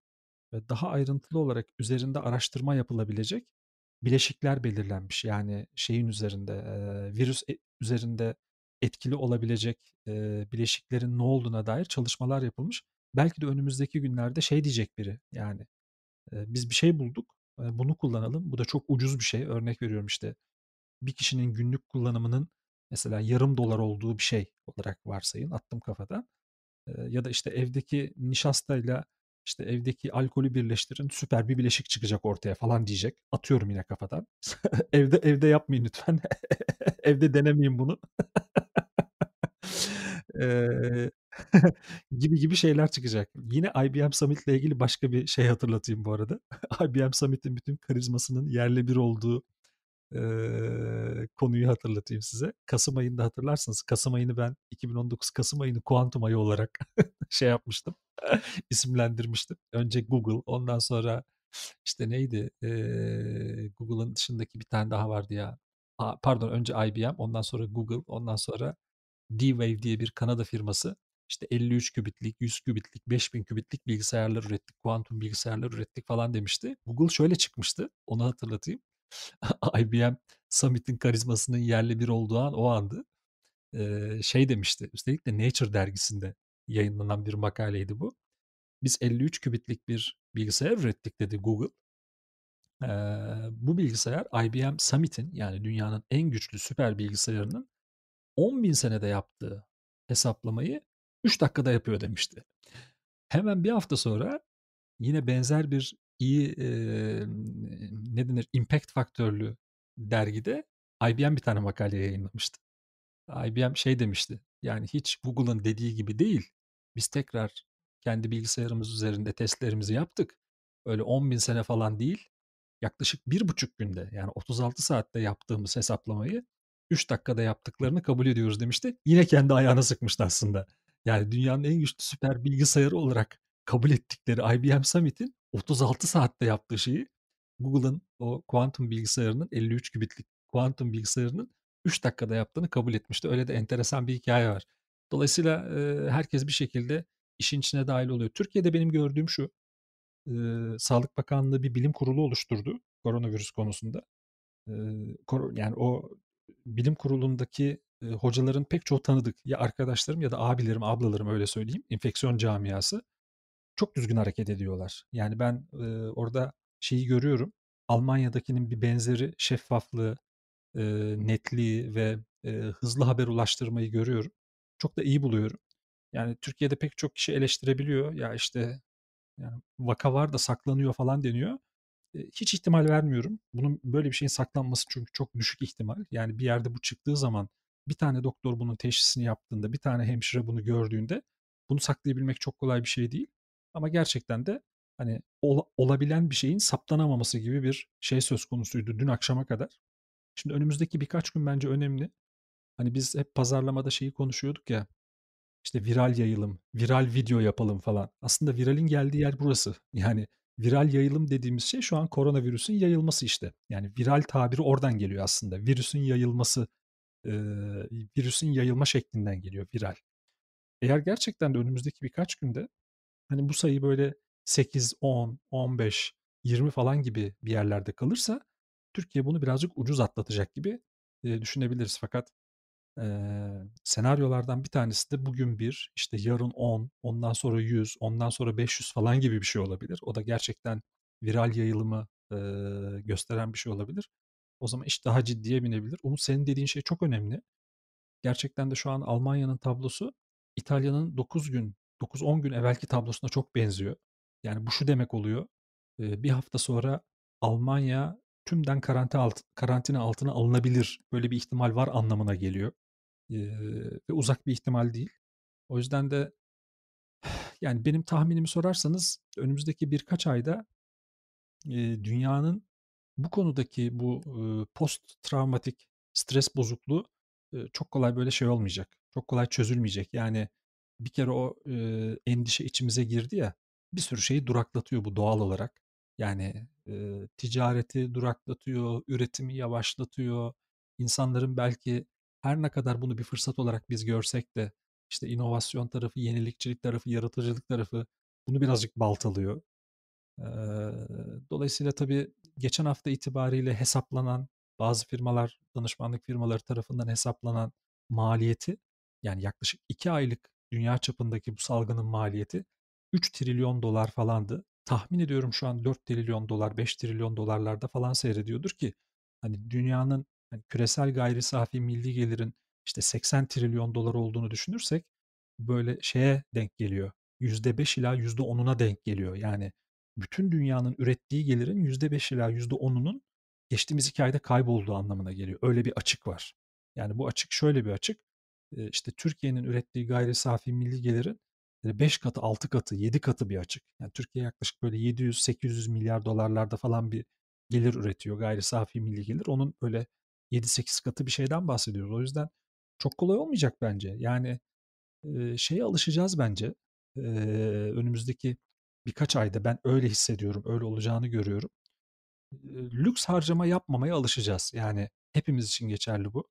e, daha ayrıntılı olarak üzerinde araştırma yapılabilecek bileşikler belirlenmiş. Yani şeyin üzerinde e, virüs üzerinde etkili olabilecek e, bileşiklerin ne olduğuna dair çalışmalar yapılmış. Belki de önümüzdeki günlerde şey diyecek biri yani e, biz bir şey bulduk e, bunu kullanalım. Bu da çok ucuz bir şey. Örnek veriyorum işte bir kişinin günlük kullanımının mesela yarım dolar olduğu bir şey olarak varsayın attım kafadan. E, ya da işte evdeki nişastayla işte evdeki alkolü birleştirin süper bir bileşik çıkacak ortaya falan diyecek. Atıyorum yine kafadan. evde evde yapmayın lütfen. evde denemeyin bunu. gibi gibi şeyler çıkacak. Yine IBM Summit'le ilgili başka bir şey hatırlatayım bu arada. IBM Summit'in bütün karizmasının yerle bir olduğu eee, konuyu hatırlatayım size. Kasım ayında hatırlarsınız. Kasım ayını ben 2019 Kasım ayını kuantum ayı olarak şey yapmıştım. isimlendirmiştim. Önce Google ondan sonra işte neydi ee, Google'ın dışındaki bir tane daha vardı ya. Aa, pardon önce IBM ondan sonra Google ondan sonra D-Wave diye bir Kanada firması işte 53 kübitlik, 100 kübitlik, 5000 kübitlik bilgisayarlar ürettik, kuantum bilgisayarlar ürettik falan demişti. Google şöyle çıkmıştı, onu hatırlatayım. IBM Summit'in karizmasının yerli bir olduğu an o andı. Ee, şey demişti, üstelik de Nature dergisinde yayınlanan bir makaleydi bu. Biz 53 kubitlik bir bilgisayar ürettik dedi Google. Ee, bu bilgisayar IBM Summit'in yani dünyanın en güçlü süper bilgisayarının 10 bin senede yaptığı hesaplamayı 3 dakikada yapıyor demişti. Hemen bir hafta sonra yine benzer bir iyi e, ne denir impact faktörlü dergide IBM bir tane makale yayınlamıştı. IBM şey demişti yani hiç Google'ın dediği gibi değil. Biz tekrar kendi bilgisayarımız üzerinde testlerimizi yaptık. Öyle 10 bin sene falan değil. Yaklaşık bir buçuk günde yani 36 saatte yaptığımız hesaplamayı 3 dakikada yaptıklarını kabul ediyoruz demişti. Yine kendi ayağına sıkmıştı aslında. Yani dünyanın en güçlü süper bilgisayarı olarak kabul ettikleri IBM Summit'in 36 saatte yaptığı şeyi Google'ın o kuantum bilgisayarının 53 qubitlik kuantum bilgisayarının 3 dakikada yaptığını kabul etmişti. Öyle de enteresan bir hikaye var. Dolayısıyla e, herkes bir şekilde işin içine dahil oluyor. Türkiye'de benim gördüğüm şu. E, Sağlık Bakanlığı bir bilim kurulu oluşturdu koronavirüs konusunda. E, kor- yani o bilim kurulundaki e, hocaların pek çoğu tanıdık. Ya arkadaşlarım ya da abilerim, ablalarım öyle söyleyeyim. Enfeksiyon camiası. Çok düzgün hareket ediyorlar. Yani ben e, orada şeyi görüyorum. Almanya'dakinin bir benzeri şeffaflığı, e, netliği ve e, hızlı haber ulaştırmayı görüyorum. Çok da iyi buluyorum. Yani Türkiye'de pek çok kişi eleştirebiliyor. Ya işte yani vaka var da saklanıyor falan deniyor. E, hiç ihtimal vermiyorum. Bunun böyle bir şeyin saklanması çünkü çok düşük ihtimal. Yani bir yerde bu çıktığı zaman bir tane doktor bunun teşhisini yaptığında, bir tane hemşire bunu gördüğünde bunu saklayabilmek çok kolay bir şey değil. Ama gerçekten de hani ol, olabilen bir şeyin saptanamaması gibi bir şey söz konusuydu dün akşama kadar. Şimdi önümüzdeki birkaç gün bence önemli. Hani biz hep pazarlamada şeyi konuşuyorduk ya. İşte viral yayılım, viral video yapalım falan. Aslında viralin geldiği yer burası. Yani viral yayılım dediğimiz şey şu an koronavirüsün yayılması işte. Yani viral tabiri oradan geliyor aslında. Virüsün yayılması, e, virüsün yayılma şeklinden geliyor viral. Eğer gerçekten de önümüzdeki birkaç günde hani bu sayı böyle 8, 10, 15, 20 falan gibi bir yerlerde kalırsa Türkiye bunu birazcık ucuz atlatacak gibi düşünebiliriz. Fakat e, senaryolardan bir tanesi de bugün bir, işte yarın 10, ondan sonra 100, ondan sonra 500 falan gibi bir şey olabilir. O da gerçekten viral yayılımı e, gösteren bir şey olabilir. O zaman iş daha ciddiye binebilir. Umut senin dediğin şey çok önemli. Gerçekten de şu an Almanya'nın tablosu İtalya'nın 9 gün, 9-10 gün evvelki tablosuna çok benziyor. Yani bu şu demek oluyor. Bir hafta sonra Almanya tümden karantina, alt, karantina altına alınabilir. Böyle bir ihtimal var anlamına geliyor. Ee, ve uzak bir ihtimal değil. O yüzden de yani benim tahminimi sorarsanız önümüzdeki birkaç ayda e, dünyanın bu konudaki bu e, post travmatik stres bozukluğu e, çok kolay böyle şey olmayacak. Çok kolay çözülmeyecek. Yani bir kere o e, endişe içimize girdi ya bir sürü şeyi duraklatıyor bu doğal olarak. Yani e, ticareti duraklatıyor, üretimi yavaşlatıyor. İnsanların belki her ne kadar bunu bir fırsat olarak biz görsek de işte inovasyon tarafı, yenilikçilik tarafı, yaratıcılık tarafı bunu birazcık baltalıyor. E, dolayısıyla tabii geçen hafta itibariyle hesaplanan bazı firmalar, danışmanlık firmaları tarafından hesaplanan maliyeti yani yaklaşık 2 aylık dünya çapındaki bu salgının maliyeti 3 trilyon dolar falandı tahmin ediyorum şu an 4 trilyon dolar, 5 trilyon dolarlarda falan seyrediyordur ki hani dünyanın hani küresel gayri safi milli gelirin işte 80 trilyon dolar olduğunu düşünürsek böyle şeye denk geliyor. %5 ila %10'una denk geliyor. Yani bütün dünyanın ürettiği gelirin %5 ila %10'unun geçtiğimiz iki ayda kaybolduğu anlamına geliyor. Öyle bir açık var. Yani bu açık şöyle bir açık. İşte Türkiye'nin ürettiği gayri safi milli gelirin 5 katı, 6 katı, 7 katı bir açık. Yani Türkiye yaklaşık böyle 700-800 milyar dolarlarda falan bir gelir üretiyor. Gayri safi milli gelir. Onun böyle 7-8 katı bir şeyden bahsediyoruz. O yüzden çok kolay olmayacak bence. Yani e, şeye alışacağız bence. E, önümüzdeki birkaç ayda ben öyle hissediyorum, öyle olacağını görüyorum. E, lüks harcama yapmamaya alışacağız. Yani hepimiz için geçerli bu.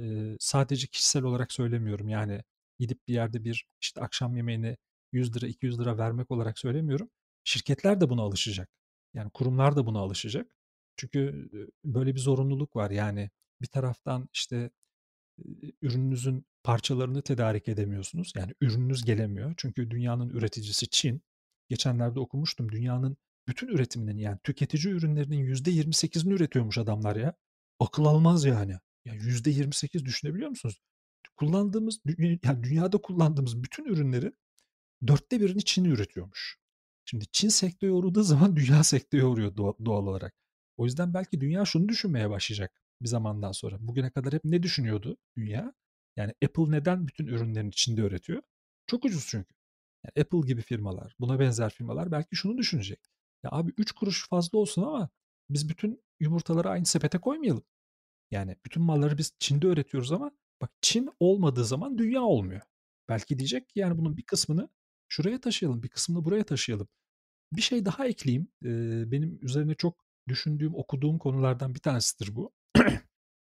E, sadece kişisel olarak söylemiyorum. Yani gidip bir yerde bir işte akşam yemeğini 100 lira 200 lira vermek olarak söylemiyorum. Şirketler de buna alışacak. Yani kurumlar da buna alışacak. Çünkü böyle bir zorunluluk var. Yani bir taraftan işte ürününüzün parçalarını tedarik edemiyorsunuz. Yani ürününüz gelemiyor. Çünkü dünyanın üreticisi Çin. Geçenlerde okumuştum dünyanın bütün üretiminin yani tüketici ürünlerinin %28'ini üretiyormuş adamlar ya. Akıl almaz yani. Ya %28 düşünebiliyor musunuz? Kullandığımız, yani dünyada kullandığımız bütün ürünleri dörtte birini Çin üretiyormuş. Şimdi Çin sekteye uğradığı zaman dünya sekteye uğruyor doğal olarak. O yüzden belki dünya şunu düşünmeye başlayacak bir zamandan sonra. Bugüne kadar hep ne düşünüyordu dünya? Yani Apple neden bütün ürünlerin içinde üretiyor? Çok ucuz çünkü. Yani Apple gibi firmalar, buna benzer firmalar belki şunu düşünecek. Ya abi 3 kuruş fazla olsun ama biz bütün yumurtaları aynı sepete koymayalım. Yani bütün malları biz Çin'de üretiyoruz ama Bak Çin olmadığı zaman dünya olmuyor. Belki diyecek ki yani bunun bir kısmını şuraya taşıyalım, bir kısmını buraya taşıyalım. Bir şey daha ekleyeyim. Ee, benim üzerine çok düşündüğüm, okuduğum konulardan bir tanesidir bu.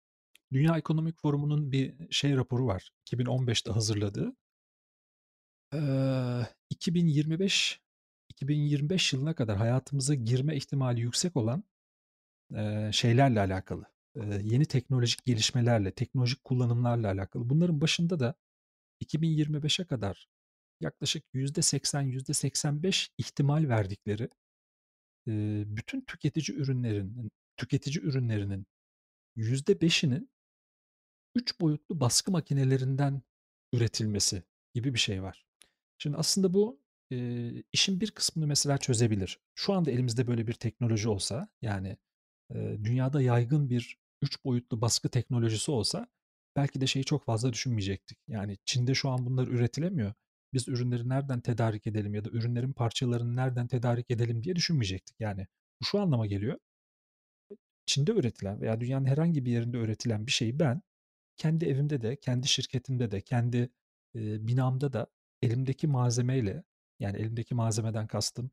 Dünya Ekonomik Forumu'nun bir şey raporu var. 2015'te hazırladığı. Ee, 2025 2025 yılına kadar hayatımıza girme ihtimali yüksek olan e, şeylerle alakalı yeni teknolojik gelişmelerle, teknolojik kullanımlarla alakalı. Bunların başında da 2025'e kadar yaklaşık %80, %85 ihtimal verdikleri bütün tüketici ürünlerinin tüketici ürünlerinin %5'inin 3 boyutlu baskı makinelerinden üretilmesi gibi bir şey var. Şimdi aslında bu e, işin bir kısmını mesela çözebilir. Şu anda elimizde böyle bir teknoloji olsa yani e, dünyada yaygın bir 3 boyutlu baskı teknolojisi olsa belki de şeyi çok fazla düşünmeyecektik. Yani Çin'de şu an bunlar üretilemiyor. Biz ürünleri nereden tedarik edelim ya da ürünlerin parçalarını nereden tedarik edelim diye düşünmeyecektik. Yani bu şu anlama geliyor. Çin'de üretilen veya dünyanın herhangi bir yerinde üretilen bir şeyi ben kendi evimde de, kendi şirketimde de, kendi e, binamda da elimdeki malzemeyle yani elimdeki malzemeden kastım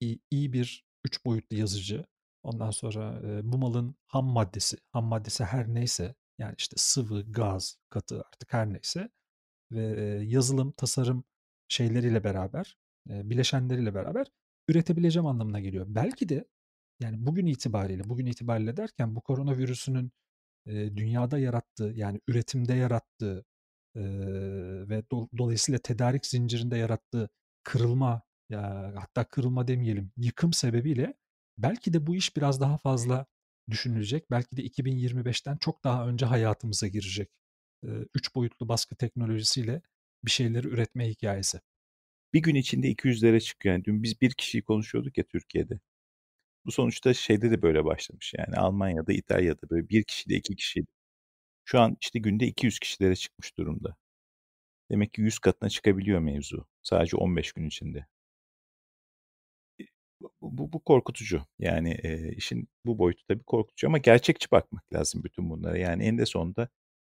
iyi, iyi bir 3 boyutlu yazıcı, Ondan sonra e, bu malın ham maddesi, ham maddesi her neyse yani işte sıvı, gaz, katı artık her neyse ve e, yazılım, tasarım şeyleriyle beraber, e, bileşenleriyle beraber üretebileceğim anlamına geliyor. Belki de yani bugün itibariyle, bugün itibariyle derken bu koronavirüsünün e, dünyada yarattığı yani üretimde yarattığı e, ve do, dolayısıyla tedarik zincirinde yarattığı kırılma ya hatta kırılma demeyelim yıkım sebebiyle Belki de bu iş biraz daha fazla düşünülecek. Belki de 2025'ten çok daha önce hayatımıza girecek. Üç boyutlu baskı teknolojisiyle bir şeyleri üretme hikayesi. Bir gün içinde 200'lere çıkıyor. Yani dün biz bir kişiyi konuşuyorduk ya Türkiye'de. Bu sonuçta şeyde de böyle başlamış. Yani Almanya'da, İtalya'da böyle bir kişide iki kişiydi. Şu an işte günde 200 kişilere çıkmış durumda. Demek ki 100 katına çıkabiliyor mevzu. Sadece 15 gün içinde bu, bu korkutucu. Yani e, işin bu boyutu tabii korkutucu ama gerçekçi bakmak lazım bütün bunlara. Yani en de sonunda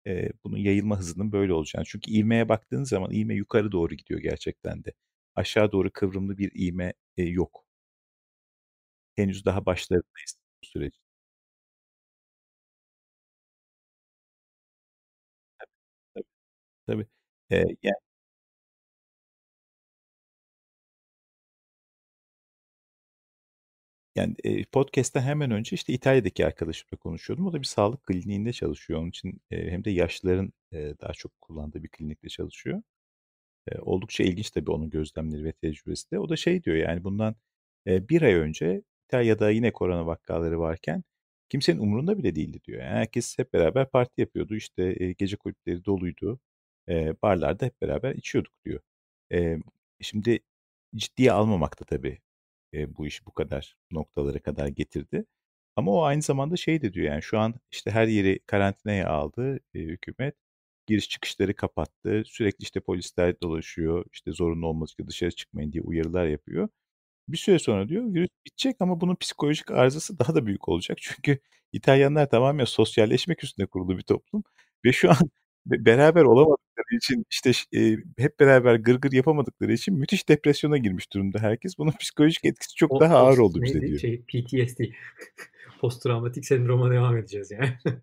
e, bunun yayılma hızının böyle olacağını. Çünkü ivmeye baktığın zaman ivme yukarı doğru gidiyor gerçekten de. Aşağı doğru kıvrımlı bir ivme e, yok. Henüz daha başlarındayız bu süreci. Tabii. tabii. E, yani Yani e, podcast'ten hemen önce işte İtalya'daki arkadaşımla konuşuyordum. O da bir sağlık kliniğinde çalışıyor. Onun için e, hem de yaşlıların e, daha çok kullandığı bir klinikte çalışıyor. E, oldukça ilginç tabii onun gözlemleri ve tecrübesi de. O da şey diyor yani bundan e, bir ay önce İtalya'da yine korona vakaları varken kimsenin umurunda bile değildi diyor. Yani herkes hep beraber parti yapıyordu. İşte e, gece kulüpleri doluydu. E, barlarda hep beraber içiyorduk diyor. E, şimdi ciddiye almamakta tabii e, bu iş bu kadar noktalara kadar getirdi. Ama o aynı zamanda şey de diyor yani şu an işte her yeri karantinaya aldı e, hükümet. Giriş çıkışları kapattı. Sürekli işte polisler dolaşıyor. İşte zorunlu olmaz ki dışarı çıkmayın diye uyarılar yapıyor. Bir süre sonra diyor virüs bitecek ama bunun psikolojik arızası daha da büyük olacak. Çünkü İtalyanlar tamamen sosyalleşmek üstüne kurulu bir toplum. Ve şu an beraber olamadıkları için işte e, hep beraber gırgır yapamadıkları için müthiş depresyona girmiş durumda herkes. Bunun psikolojik etkisi çok o, daha post, ağır oldu bize diyor. Şey, PTSD. posttraumatik sendroma devam edeceğiz yani.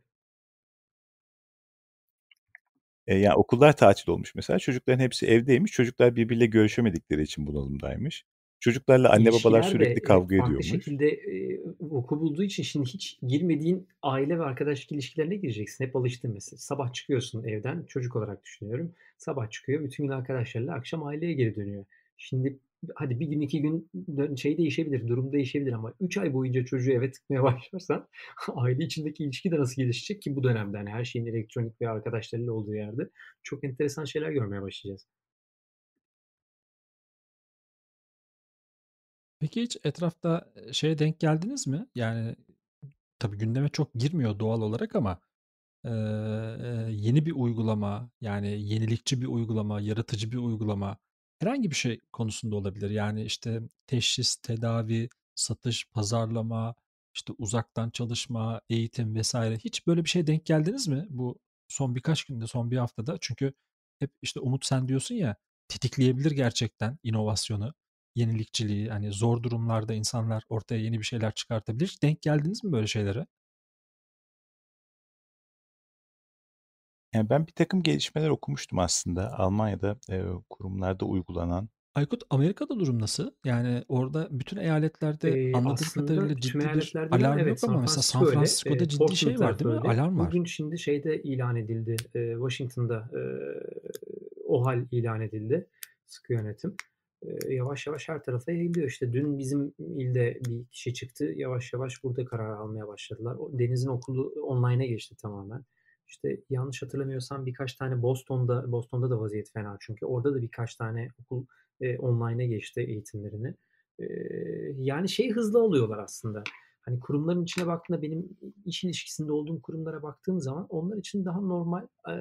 E, yani okullar tatil olmuş mesela. Çocukların hepsi evdeymiş. Çocuklar birbiriyle görüşemedikleri için bunalımdaymış. Çocuklarla anne İlişkiler babalar sürekli de, kavga farklı ediyormuş. şekilde e, bulduğu için şimdi hiç girmediğin aile ve arkadaş ilişkilerine gireceksin. Hep alıştın mesela. Sabah çıkıyorsun evden çocuk olarak düşünüyorum. Sabah çıkıyor bütün gün arkadaşlarıyla akşam aileye geri dönüyor. Şimdi hadi bir gün iki gün şey değişebilir, durum değişebilir ama üç ay boyunca çocuğu eve tıkmaya başlarsan aile içindeki ilişki de nasıl gelişecek ki bu dönemde hani her şeyin elektronik ve arkadaşlarıyla olduğu yerde çok enteresan şeyler görmeye başlayacağız. Peki hiç etrafta şeye denk geldiniz mi? Yani tabii gündeme çok girmiyor doğal olarak ama eee, yeni bir uygulama, yani yenilikçi bir uygulama, yaratıcı bir uygulama herhangi bir şey konusunda olabilir. Yani işte teşhis, tedavi, satış, pazarlama, işte uzaktan çalışma, eğitim vesaire hiç böyle bir şey denk geldiniz mi? Bu son birkaç günde, son bir haftada çünkü hep işte Umut sen diyorsun ya tetikleyebilir gerçekten inovasyonu yenilikçiliği hani zor durumlarda insanlar ortaya yeni bir şeyler çıkartabilir. Denk geldiniz mi böyle şeylere? Yani ben bir takım gelişmeler okumuştum aslında Almanya'da e, kurumlarda uygulanan. Aykut Amerika'da durum nasıl? Yani orada bütün eyaletlerde Ee, anladığım kadarıyla ciddi bir alarm evet yok ama mesela San Francisco öyle, Francisco'da e, ciddi şey var değil mi? öyle. Alarm var. Bugün şimdi şeyde ilan edildi, e, Washington'da e, hal ilan edildi, sıkı yönetim yavaş yavaş her tarafa yayılıyor. İşte dün bizim ilde bir kişi çıktı. Yavaş yavaş burada karar almaya başladılar. Deniz'in okulu online'a geçti tamamen. İşte yanlış hatırlamıyorsam birkaç tane Boston'da Boston'da da vaziyet fena çünkü orada da birkaç tane okul e, online'a geçti eğitimlerini. E, yani şey hızlı alıyorlar aslında. Hani kurumların içine baktığında benim iş ilişkisinde olduğum kurumlara baktığım zaman onlar için daha normal e,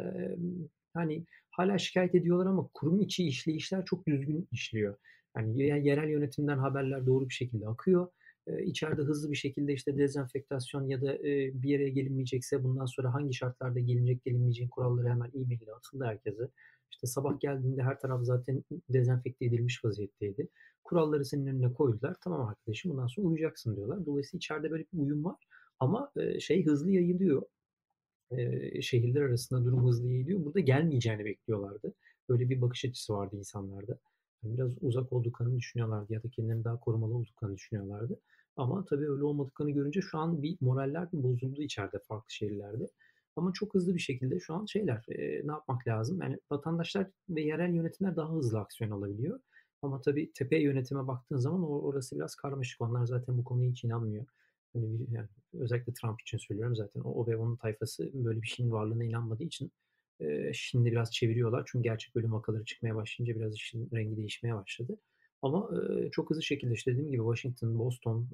hani hala şikayet ediyorlar ama kurum içi işleyişler çok düzgün işliyor. Yani yerel yönetimden haberler doğru bir şekilde akıyor. E, içeride hızlı bir şekilde işte dezenfektasyon ya da e, bir yere gelinmeyecekse bundan sonra hangi şartlarda gelinecek gelinmeyeceğin kuralları hemen e-mail'e atıldı herkese. İşte sabah geldiğinde her taraf zaten dezenfekte edilmiş vaziyetteydi. Kuralları senin önüne koydular. Tamam arkadaşım bundan sonra uyuyacaksın diyorlar. Dolayısıyla içeride böyle bir uyum var. Ama şey hızlı yayılıyor şehirler arasında durum hızlı yayılıyor. Burada gelmeyeceğini bekliyorlardı. Böyle bir bakış açısı vardı insanlarda. Hani biraz uzak olduklarını düşünüyorlardı ya da kendilerini daha korumalı olduklarını düşünüyorlardı. Ama tabii öyle olmadıklarını görünce şu an bir moraller bir bozuldu içeride farklı şehirlerde. Ama çok hızlı bir şekilde şu an şeyler e, ne yapmak lazım? Yani vatandaşlar ve yerel yönetimler daha hızlı aksiyon alabiliyor. Ama tabii tepe yönetime baktığın zaman orası biraz karmaşık. Onlar zaten bu konuya hiç inanmıyor. Hani, yani özellikle Trump için söylüyorum zaten o, o ve onun tayfası böyle bir şeyin varlığına inanmadığı için e, şimdi biraz çeviriyorlar. Çünkü gerçek bölüm vakaları çıkmaya başlayınca biraz işin rengi değişmeye başladı. Ama e, çok hızlı şekilde işte dediğim gibi Washington, Boston,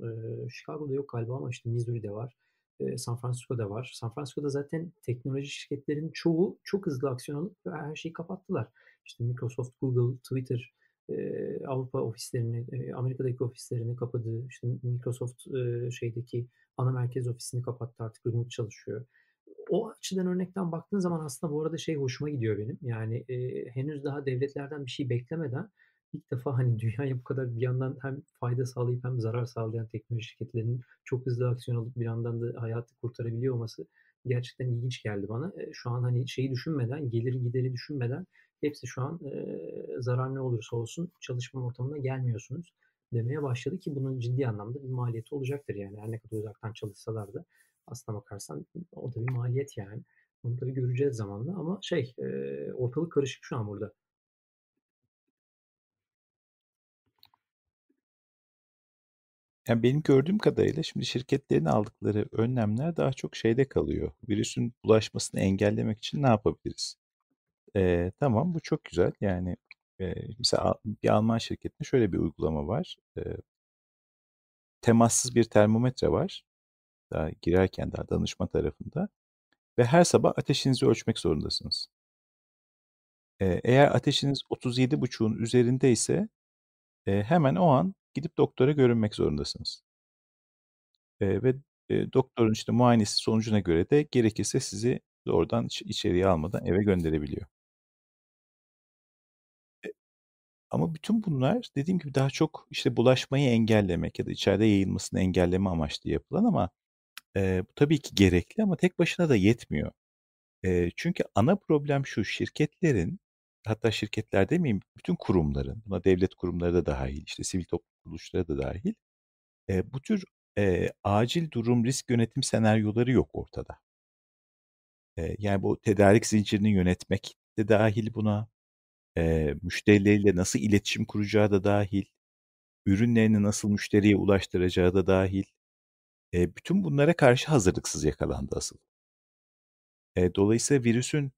e, Chicago'da yok galiba ama işte Missouri'de var. E, San Francisco'da var. San Francisco'da zaten teknoloji şirketlerinin çoğu çok hızlı aksiyon alıp her şeyi kapattılar. İşte Microsoft, Google, Twitter, Avrupa ofislerini, Amerika'daki ofislerini kapadı. İşte Microsoft şeydeki ana merkez ofisini kapattı artık remote çalışıyor. O açıdan örnekten baktığın zaman aslında bu arada şey hoşuma gidiyor benim. Yani henüz daha devletlerden bir şey beklemeden ilk defa hani dünyaya bu kadar bir yandan hem fayda sağlayıp hem zarar sağlayan teknoloji şirketlerinin çok hızlı aksiyon alıp bir yandan da hayatı kurtarabiliyor olması gerçekten ilginç geldi bana. Şu an hani şeyi düşünmeden, gelir gideri düşünmeden Hepsi şu an e, zarar ne olursa olsun çalışma ortamına gelmiyorsunuz demeye başladı ki bunun ciddi anlamda bir maliyeti olacaktır yani. Her ne kadar uzaktan çalışsalar da aslına bakarsan o da bir maliyet yani. Bunu tabii göreceğiz zamanla ama şey e, ortalık karışık şu an burada. Yani benim gördüğüm kadarıyla şimdi şirketlerin aldıkları önlemler daha çok şeyde kalıyor. Virüsün bulaşmasını engellemek için ne yapabiliriz? Eee, tamam bu çok güzel. Yani, eee, mesela bir Alman şirketinde şöyle bir uygulama var. Eee temassız bir termometre var. Daha girerken daha danışma tarafında ve her sabah ateşinizi ölçmek zorundasınız. Eee, eğer ateşiniz 37.5'un üzerindeyse, eee, hemen o an gidip doktora görünmek zorundasınız. Eee, ve, eee, doktorun, işte, muayenesi sonucuna göre de gerekirse sizi oradan içeriye almadan eve gönderebiliyor. Ama bütün bunlar dediğim gibi daha çok işte bulaşmayı engellemek ya da içeride yayılmasını engelleme amaçlı yapılan ama e, bu tabii ki gerekli ama tek başına da yetmiyor. E, çünkü ana problem şu şirketlerin hatta şirketler demeyeyim bütün kurumların buna devlet kurumları da dahil işte sivil toplum kuruluşları da dahil e, bu tür e, acil durum risk yönetim senaryoları yok ortada. E, yani bu tedarik zincirini yönetmek de dahil buna e, müşterileriyle nasıl iletişim kuracağı da dahil, ürünlerini nasıl müşteriye ulaştıracağı da dahil, e, bütün bunlara karşı hazırlıksız yakalandı asıl. E, dolayısıyla virüsün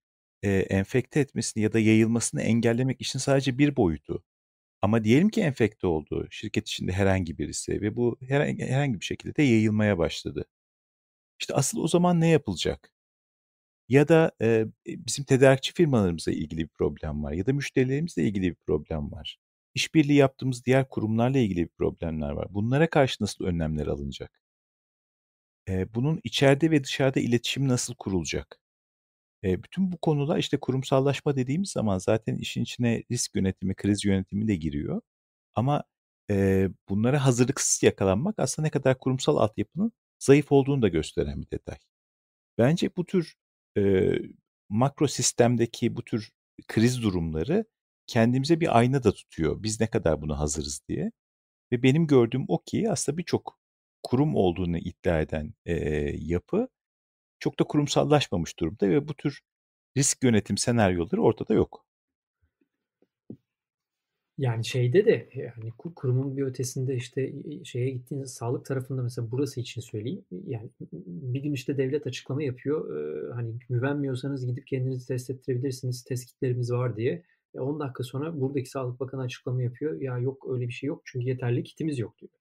e, enfekte etmesini ya da yayılmasını engellemek için sadece bir boyutu. Ama diyelim ki enfekte oldu şirket içinde herhangi birisi ve bu herhangi, herhangi bir şekilde de yayılmaya başladı. İşte asıl o zaman ne yapılacak? ya da e, bizim tedarikçi firmalarımızla ilgili bir problem var ya da müşterilerimizle ilgili bir problem var. İşbirliği yaptığımız diğer kurumlarla ilgili bir problemler var. Bunlara karşı nasıl önlemler alınacak? E, bunun içeride ve dışarıda iletişim nasıl kurulacak? E, bütün bu konular işte kurumsallaşma dediğimiz zaman zaten işin içine risk yönetimi, kriz yönetimi de giriyor. Ama e, bunlara hazırlıksız yakalanmak aslında ne kadar kurumsal altyapının zayıf olduğunu da gösteren bir detay. Bence bu tür e, makro sistemdeki bu tür kriz durumları kendimize bir ayna da tutuyor. Biz ne kadar buna hazırız diye. Ve benim gördüğüm o ki aslında birçok kurum olduğunu iddia eden e, yapı çok da kurumsallaşmamış durumda ve bu tür risk yönetim senaryoları ortada yok. Yani şeyde de yani e, kurumun bir ötesinde işte şeye gittiğiniz sağlık tarafında mesela burası için söyleyeyim. Yani bir gün işte devlet açıklama yapıyor. Ee, hani güvenmiyorsanız gidip kendinizi test ettirebilirsiniz. Test kitlerimiz var diye. 10 e, dakika sonra buradaki Sağlık Bakanı açıklama yapıyor. Ya yok öyle bir şey yok çünkü yeterli kitimiz yok diyor.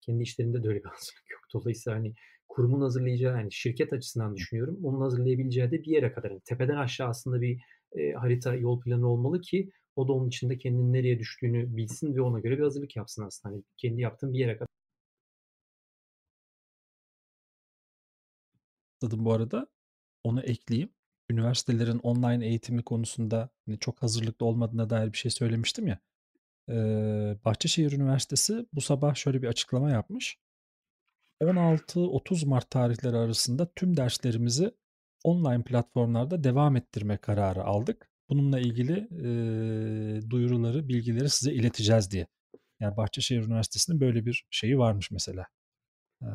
Kendi işlerinde de öyle bir hazırlık yok. Dolayısıyla hani kurumun hazırlayacağı yani şirket açısından düşünüyorum. Onun hazırlayabileceği de bir yere kadar. Yani tepeden aşağı aslında bir e, harita yol planı olmalı ki o da onun içinde kendini nereye düştüğünü bilsin ve ona göre bir hazırlık yapsın aslında. Hani kendi yaptığın bir yere kadar. Tadım bu arada onu ekleyeyim. Üniversitelerin online eğitimi konusunda hani çok hazırlıklı olmadığına dair bir şey söylemiştim ya. Bahçeşehir Üniversitesi bu sabah şöyle bir açıklama yapmış. 16-30 Mart tarihleri arasında tüm derslerimizi online platformlarda devam ettirme kararı aldık bununla ilgili e, duyuruları, bilgileri size ileteceğiz diye. Yani Bahçeşehir Üniversitesi'nin böyle bir şeyi varmış mesela. E,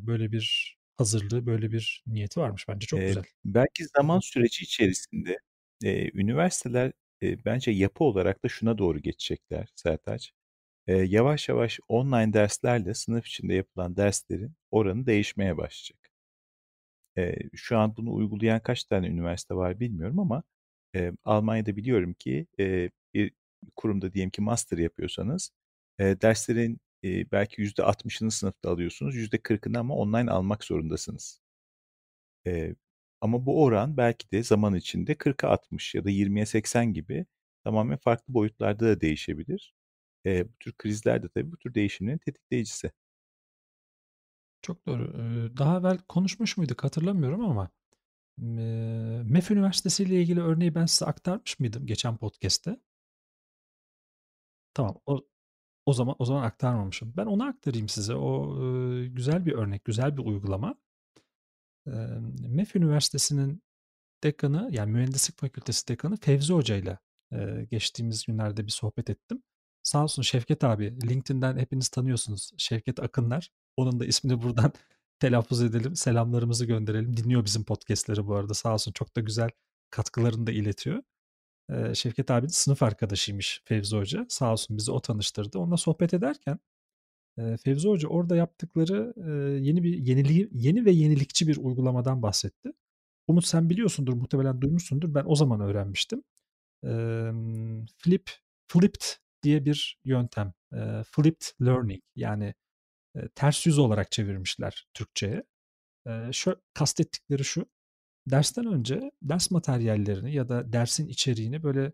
böyle bir hazırlığı, böyle bir niyeti varmış bence çok e, güzel. Belki zaman süreci içerisinde e, üniversiteler e, bence yapı olarak da şuna doğru geçecekler Sertaç. E, yavaş yavaş online derslerle sınıf içinde yapılan derslerin oranı değişmeye başlayacak. E, şu an bunu uygulayan kaç tane üniversite var bilmiyorum ama e, Almanya'da biliyorum ki e, bir kurumda diyelim ki master yapıyorsanız e, derslerin e, belki %60'ını sınıfta alıyorsunuz, yüzde %40'ını ama online almak zorundasınız. E, ama bu oran belki de zaman içinde 40'a 60 ya da 20'ye 80 gibi tamamen farklı boyutlarda da değişebilir. E, bu tür krizler de tabii bu tür değişimlerin tetikleyicisi. Çok doğru. Daha evvel konuşmuş muyduk hatırlamıyorum ama MEF Üniversitesi ile ilgili örneği ben size aktarmış mıydım geçen podcast'te? Tamam. O, o zaman o zaman aktarmamışım. Ben onu aktarayım size. O e, güzel bir örnek, güzel bir uygulama. E, MEF Üniversitesi'nin dekanı, yani Mühendislik Fakültesi dekanı Fevzi Hoca ile geçtiğimiz günlerde bir sohbet ettim. Sağ olsun Şevket abi, LinkedIn'den hepiniz tanıyorsunuz. Şevket Akınlar. Onun da ismini buradan telaffuz edelim, selamlarımızı gönderelim. Dinliyor bizim podcastleri bu arada sağ olsun çok da güzel katkılarını da iletiyor. Ee, Şevket abi de sınıf arkadaşıymış Fevzi Hoca. Sağ olsun bizi o tanıştırdı. Onunla sohbet ederken e, Fevzi Hoca orada yaptıkları e, yeni bir yeniliği, yeni ve yenilikçi bir uygulamadan bahsetti. Umut sen biliyorsundur muhtemelen duymuşsundur. Ben o zaman öğrenmiştim. E, flip, flipped diye bir yöntem. E, flipped learning yani ters yüz olarak çevirmişler Türkçe'ye. E, şu kastettikleri şu. Dersten önce ders materyallerini ya da dersin içeriğini böyle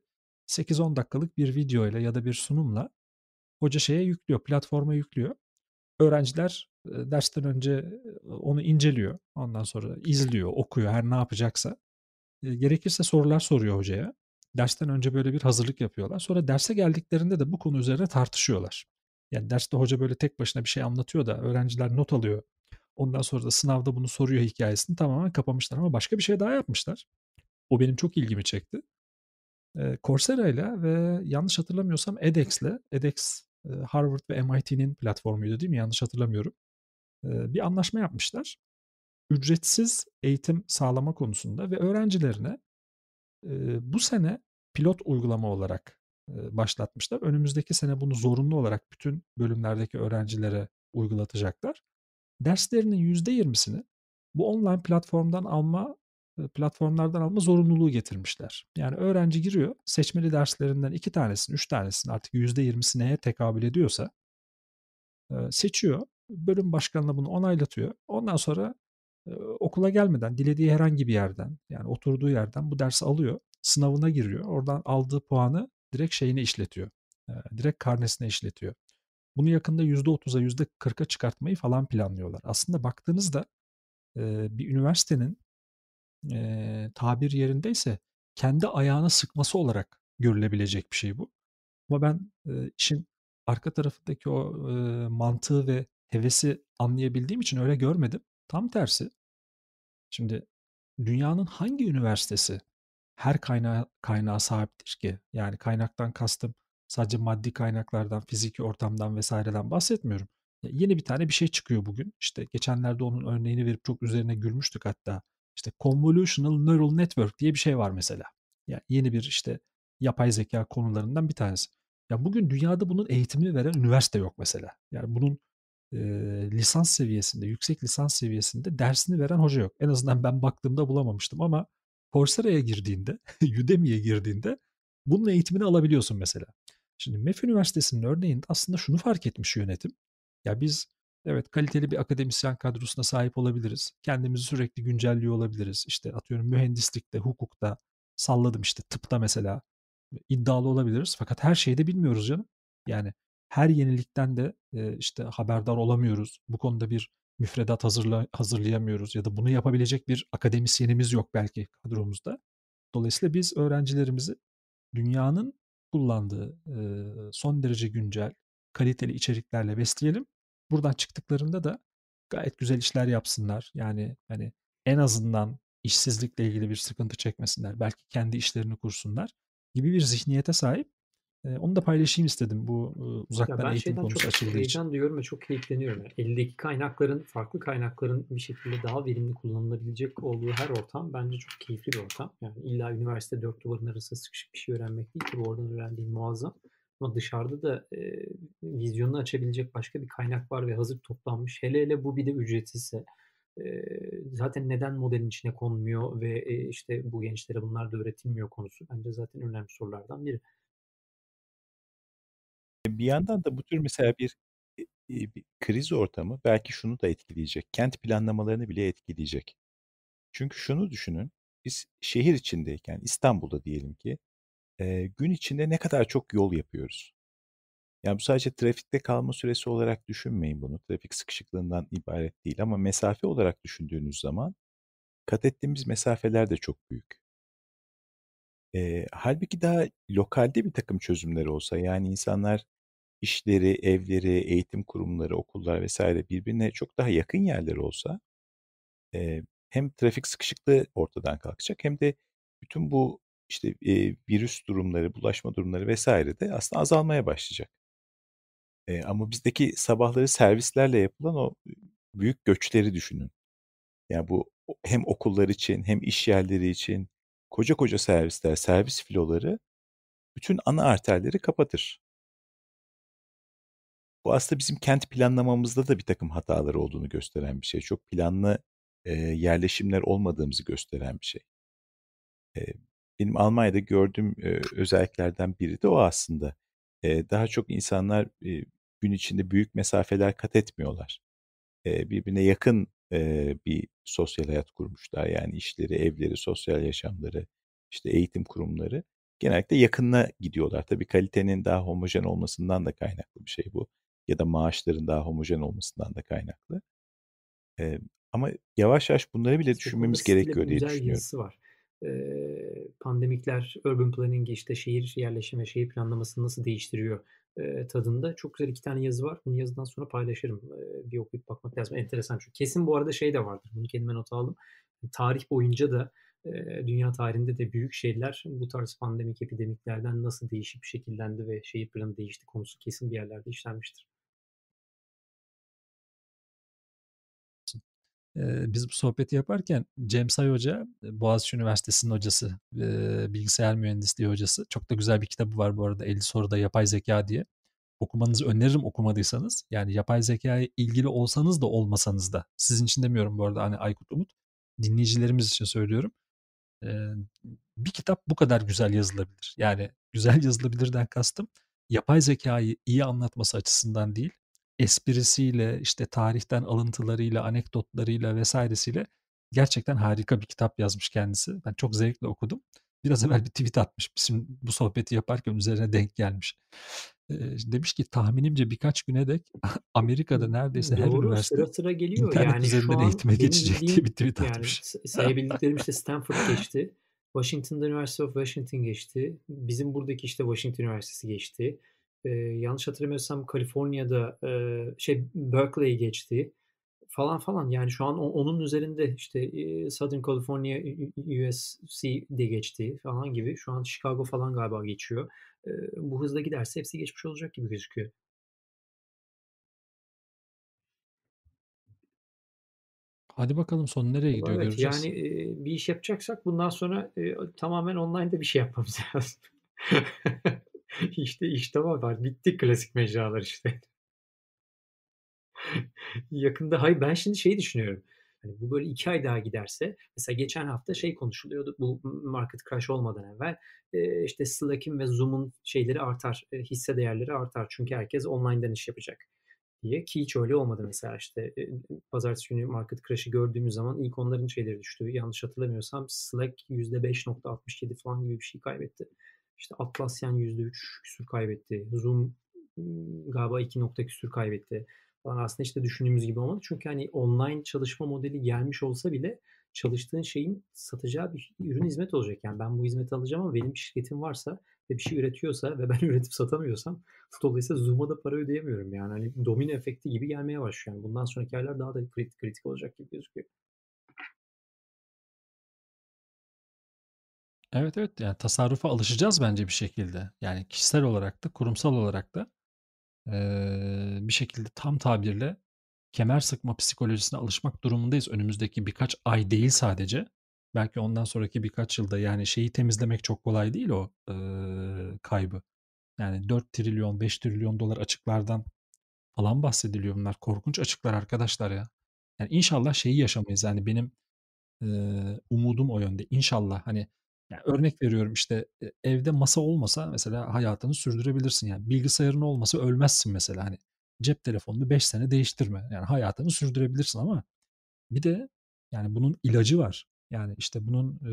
8-10 dakikalık bir video ile ya da bir sunumla hoca şeye yüklüyor, platforma yüklüyor. Öğrenciler dersten önce onu inceliyor. Ondan sonra izliyor, okuyor her ne yapacaksa. Gerekirse sorular soruyor hocaya. Dersten önce böyle bir hazırlık yapıyorlar. Sonra derse geldiklerinde de bu konu üzerine tartışıyorlar. Yani derste hoca böyle tek başına bir şey anlatıyor da öğrenciler not alıyor. Ondan sonra da sınavda bunu soruyor hikayesini tamamen kapamışlar ama başka bir şey daha yapmışlar. O benim çok ilgimi çekti. Coursera ile ve yanlış hatırlamıyorsam edX ile edX Harvard ve MIT'nin platformuydu değil mi? Yanlış hatırlamıyorum. bir anlaşma yapmışlar. Ücretsiz eğitim sağlama konusunda ve öğrencilerine bu sene pilot uygulama olarak başlatmışlar. Önümüzdeki sene bunu zorunlu olarak bütün bölümlerdeki öğrencilere uygulatacaklar. Derslerinin %20'sini bu online platformdan alma platformlardan alma zorunluluğu getirmişler. Yani öğrenci giriyor seçmeli derslerinden iki tanesini, üç tanesini artık yüzde yirmisi neye tekabül ediyorsa seçiyor. Bölüm başkanına bunu onaylatıyor. Ondan sonra okula gelmeden dilediği herhangi bir yerden yani oturduğu yerden bu dersi alıyor. Sınavına giriyor. Oradan aldığı puanı direkt şeyine işletiyor. direkt karnesine işletiyor. Bunu yakında %30'a %40'a çıkartmayı falan planlıyorlar. Aslında baktığınızda bir üniversitenin tabir yerindeyse kendi ayağına sıkması olarak görülebilecek bir şey bu. Ama ben işin arka tarafındaki o mantığı ve hevesi anlayabildiğim için öyle görmedim. Tam tersi. Şimdi dünyanın hangi üniversitesi her kaynağı kaynağa sahiptir ki yani kaynaktan kastım sadece maddi kaynaklardan, fiziki ortamdan vesaireden bahsetmiyorum. yeni bir tane bir şey çıkıyor bugün. İşte geçenlerde onun örneğini verip çok üzerine gülmüştük hatta. İşte convolutional neural network diye bir şey var mesela. yani yeni bir işte yapay zeka konularından bir tanesi. Ya bugün dünyada bunun eğitimini veren üniversite yok mesela. Yani bunun e, lisans seviyesinde, yüksek lisans seviyesinde dersini veren hoca yok. En azından ben baktığımda bulamamıştım ama Coursera'ya girdiğinde, Udemy'ye girdiğinde bunun eğitimini alabiliyorsun mesela. Şimdi MEF Üniversitesi'nin örneğinde aslında şunu fark etmiş yönetim. Ya biz evet kaliteli bir akademisyen kadrosuna sahip olabiliriz. Kendimizi sürekli güncelliyor olabiliriz. İşte atıyorum mühendislikte, hukukta, salladım işte tıpta mesela iddialı olabiliriz. Fakat her şeyi de bilmiyoruz canım. Yani her yenilikten de işte haberdar olamıyoruz. Bu konuda bir müfredat hazırla, hazırlayamıyoruz ya da bunu yapabilecek bir akademisyenimiz yok belki kadromuzda. Dolayısıyla biz öğrencilerimizi dünyanın kullandığı e, son derece güncel, kaliteli içeriklerle besleyelim. Buradan çıktıklarında da gayet güzel işler yapsınlar. Yani hani en azından işsizlikle ilgili bir sıkıntı çekmesinler. Belki kendi işlerini kursunlar gibi bir zihniyete sahip onu da paylaşayım istedim bu, ııı, Ya, uzaktan ben eğitim konusu çok açıldığı için. heyecan duyuyorum ve çok keyifleniyorum. Yani eldeki kaynakların, farklı kaynakların bir şekilde daha verimli kullanılabilecek olduğu her ortam bence çok keyifli bir ortam. Yani illa üniversite dört duvarın arasında sıkışık bir şey öğrenmek değil ki bu oradan öğrendiğin muazzam. Ama dışarıda da, eee, vizyonunu açabilecek başka bir kaynak var ve hazır toplanmış. Hele hele bu bir de ücretsizse, eee, zaten neden modelin içine konmuyor ve, eee, işte, bu gençlere bunlar da öğretilmiyor konusu bence zaten önemli sorulardan biri bir yandan da bu tür mesela bir, e, e, bir kriz ortamı belki şunu da etkileyecek. Kent planlamalarını bile etkileyecek. Çünkü şunu düşünün. Biz şehir içindeyken İstanbul'da diyelim ki gün içinde ne kadar çok yol yapıyoruz. Yani bu sadece trafikte kalma süresi olarak düşünmeyin bunu. Trafik sıkışıklığından ibaret değil ama mesafe olarak düşündüğünüz zaman kat ettiğimiz mesafeler de çok büyük. E, halbuki daha lokalde bir takım çözümler olsa yani insanlar işleri, evleri, eğitim kurumları, okullar vesaire birbirine çok daha yakın yerler olsa e, hem trafik sıkışıklığı ortadan kalkacak hem de bütün bu işte e, virüs durumları, bulaşma durumları vesaire de aslında azalmaya başlayacak. E, ama bizdeki sabahları servislerle yapılan o büyük göçleri düşünün. Yani bu hem okullar için hem iş yerleri için koca koca servisler, servis filoları bütün ana arterleri kapatır. Bu aslında bizim kent planlamamızda da bir takım hataları olduğunu gösteren bir şey. Çok planlı e, yerleşimler olmadığımızı gösteren bir şey. E, benim Almanya'da gördüğüm e, özelliklerden biri de o aslında. E, daha çok insanlar e, gün içinde büyük mesafeler kat etmiyorlar. E, birbirine yakın e, bir sosyal hayat kurmuşlar. Yani işleri, evleri, sosyal yaşamları, işte eğitim kurumları genellikle yakınına gidiyorlar. Tabii kalitenin daha homojen olmasından da kaynaklı bir şey bu ya da maaşların daha homojen olmasından da kaynaklı. E, ama yavaş yavaş bunları bile düşünmemiz gerekiyor diye düşünüyorum. var. Ee, pandemikler urban planning işte şehir yerleşimi, şehir planlamasını nasıl değiştiriyor e, tadında. Çok güzel iki tane yazı var. Bunu yazıdan sonra paylaşırım. E, bir okuyup bakmak lazım. Enteresan çünkü. Kesin bu arada şey de vardır. Bunu kendime not aldım. E, tarih boyunca da dünya tarihinde de büyük şeyler bu tarz pandemik epidemiklerden nasıl değişip şekillendi ve şehir planı değişti konusu kesin bir yerlerde işlenmiştir. biz bu sohbeti yaparken Cem Say Hoca, Boğaziçi Üniversitesi'nin hocası, bilgisayar mühendisliği hocası. Çok da güzel bir kitabı var bu arada 50 soruda yapay zeka diye. Okumanızı öneririm okumadıysanız. Yani yapay zekaya ilgili olsanız da olmasanız da. Sizin için demiyorum bu arada hani Aykut Umut. Dinleyicilerimiz için söylüyorum. Bir kitap bu kadar güzel yazılabilir. Yani güzel yazılabilirden kastım yapay zekayı iyi anlatması açısından değil esprisiyle, işte tarihten alıntılarıyla, anekdotlarıyla vesairesiyle gerçekten harika bir kitap yazmış kendisi. Ben çok zevkle okudum. Biraz evvel bir tweet atmış. Bizim bu sohbeti yaparken üzerine denk gelmiş. demiş ki tahminimce birkaç güne dek Amerika'da neredeyse Doğru, her üniversite sıra sıra geliyor. internet yani üzerinden eğitime geçecek diye bir tweet yani atmış. Sayabildiklerim işte Stanford geçti. Washington'da University of Washington geçti. Bizim buradaki işte Washington Üniversitesi geçti e, yanlış hatırlamıyorsam Kaliforniya'da e, şey Berkeley'i geçti falan falan yani şu an onun üzerinde işte Southern California USC de geçti falan gibi şu an Chicago falan galiba geçiyor. E, bu hızla giderse hepsi geçmiş olacak gibi gözüküyor. Hadi bakalım son nereye gidiyor evet, göreceğiz. Yani e, bir iş yapacaksak bundan sonra e, tamamen online'da bir şey yapmamız lazım işte işte var. Bitti klasik mecralar işte. Yakında hayır ben şimdi şey düşünüyorum. Hani bu böyle iki ay daha giderse mesela geçen hafta şey konuşuluyordu bu market crash olmadan evvel işte Slack'in ve Zoom'un şeyleri artar. E, hisse değerleri artar. Çünkü herkes online'dan iş yapacak diye ki hiç öyle olmadı mesela işte e, pazartesi günü market crash'ı gördüğümüz zaman ilk onların şeyleri düştü. Yanlış hatırlamıyorsam Slack %5.67 falan gibi bir şey kaybetti. İşte Atlassian %3 küsür kaybetti. Zoom galiba 2 nokta küsür kaybetti. Falan aslında işte düşündüğümüz gibi olmadı. Çünkü hani online çalışma modeli gelmiş olsa bile çalıştığın şeyin satacağı bir ürün hizmet olacak. Yani ben bu hizmeti alacağım ama benim şirketim varsa ve bir şey üretiyorsa ve ben üretip satamıyorsam dolayısıyla Zoom'a da para ödeyemiyorum. Yani hani domino efekti gibi gelmeye başlıyor. Yani bundan sonraki aylar daha da kritik, kritik olacak gibi gözüküyor. Evet, evet. Yani, tasarrufa alışacağız bence bir şekilde. Yani, kişisel olarak da kurumsal olarak da, eee, bir şekilde tam tabirle kemer sıkma psikolojisine alışmak durumundayız önümüzdeki birkaç ay değil sadece. Belki ondan sonraki birkaç yılda, yani, şeyi temizlemek çok kolay değil o, ııı, kaybı. Yani, trilyon, trilyon dolar açıklardan falan bahsediliyor. Bunlar korkunç açıklar arkadaşlar ya. Yani, inşallah şeyi yaşamayız, yani, benim, eee, umudum o yönde. İnşallah, hani yani örnek veriyorum işte e, evde masa olmasa mesela hayatını sürdürebilirsin. Yani bilgisayarın olmasa ölmezsin mesela hani cep telefonunu 5 sene değiştirme. Yani hayatını sürdürebilirsin ama bir de yani bunun ilacı var. Yani işte bunun e,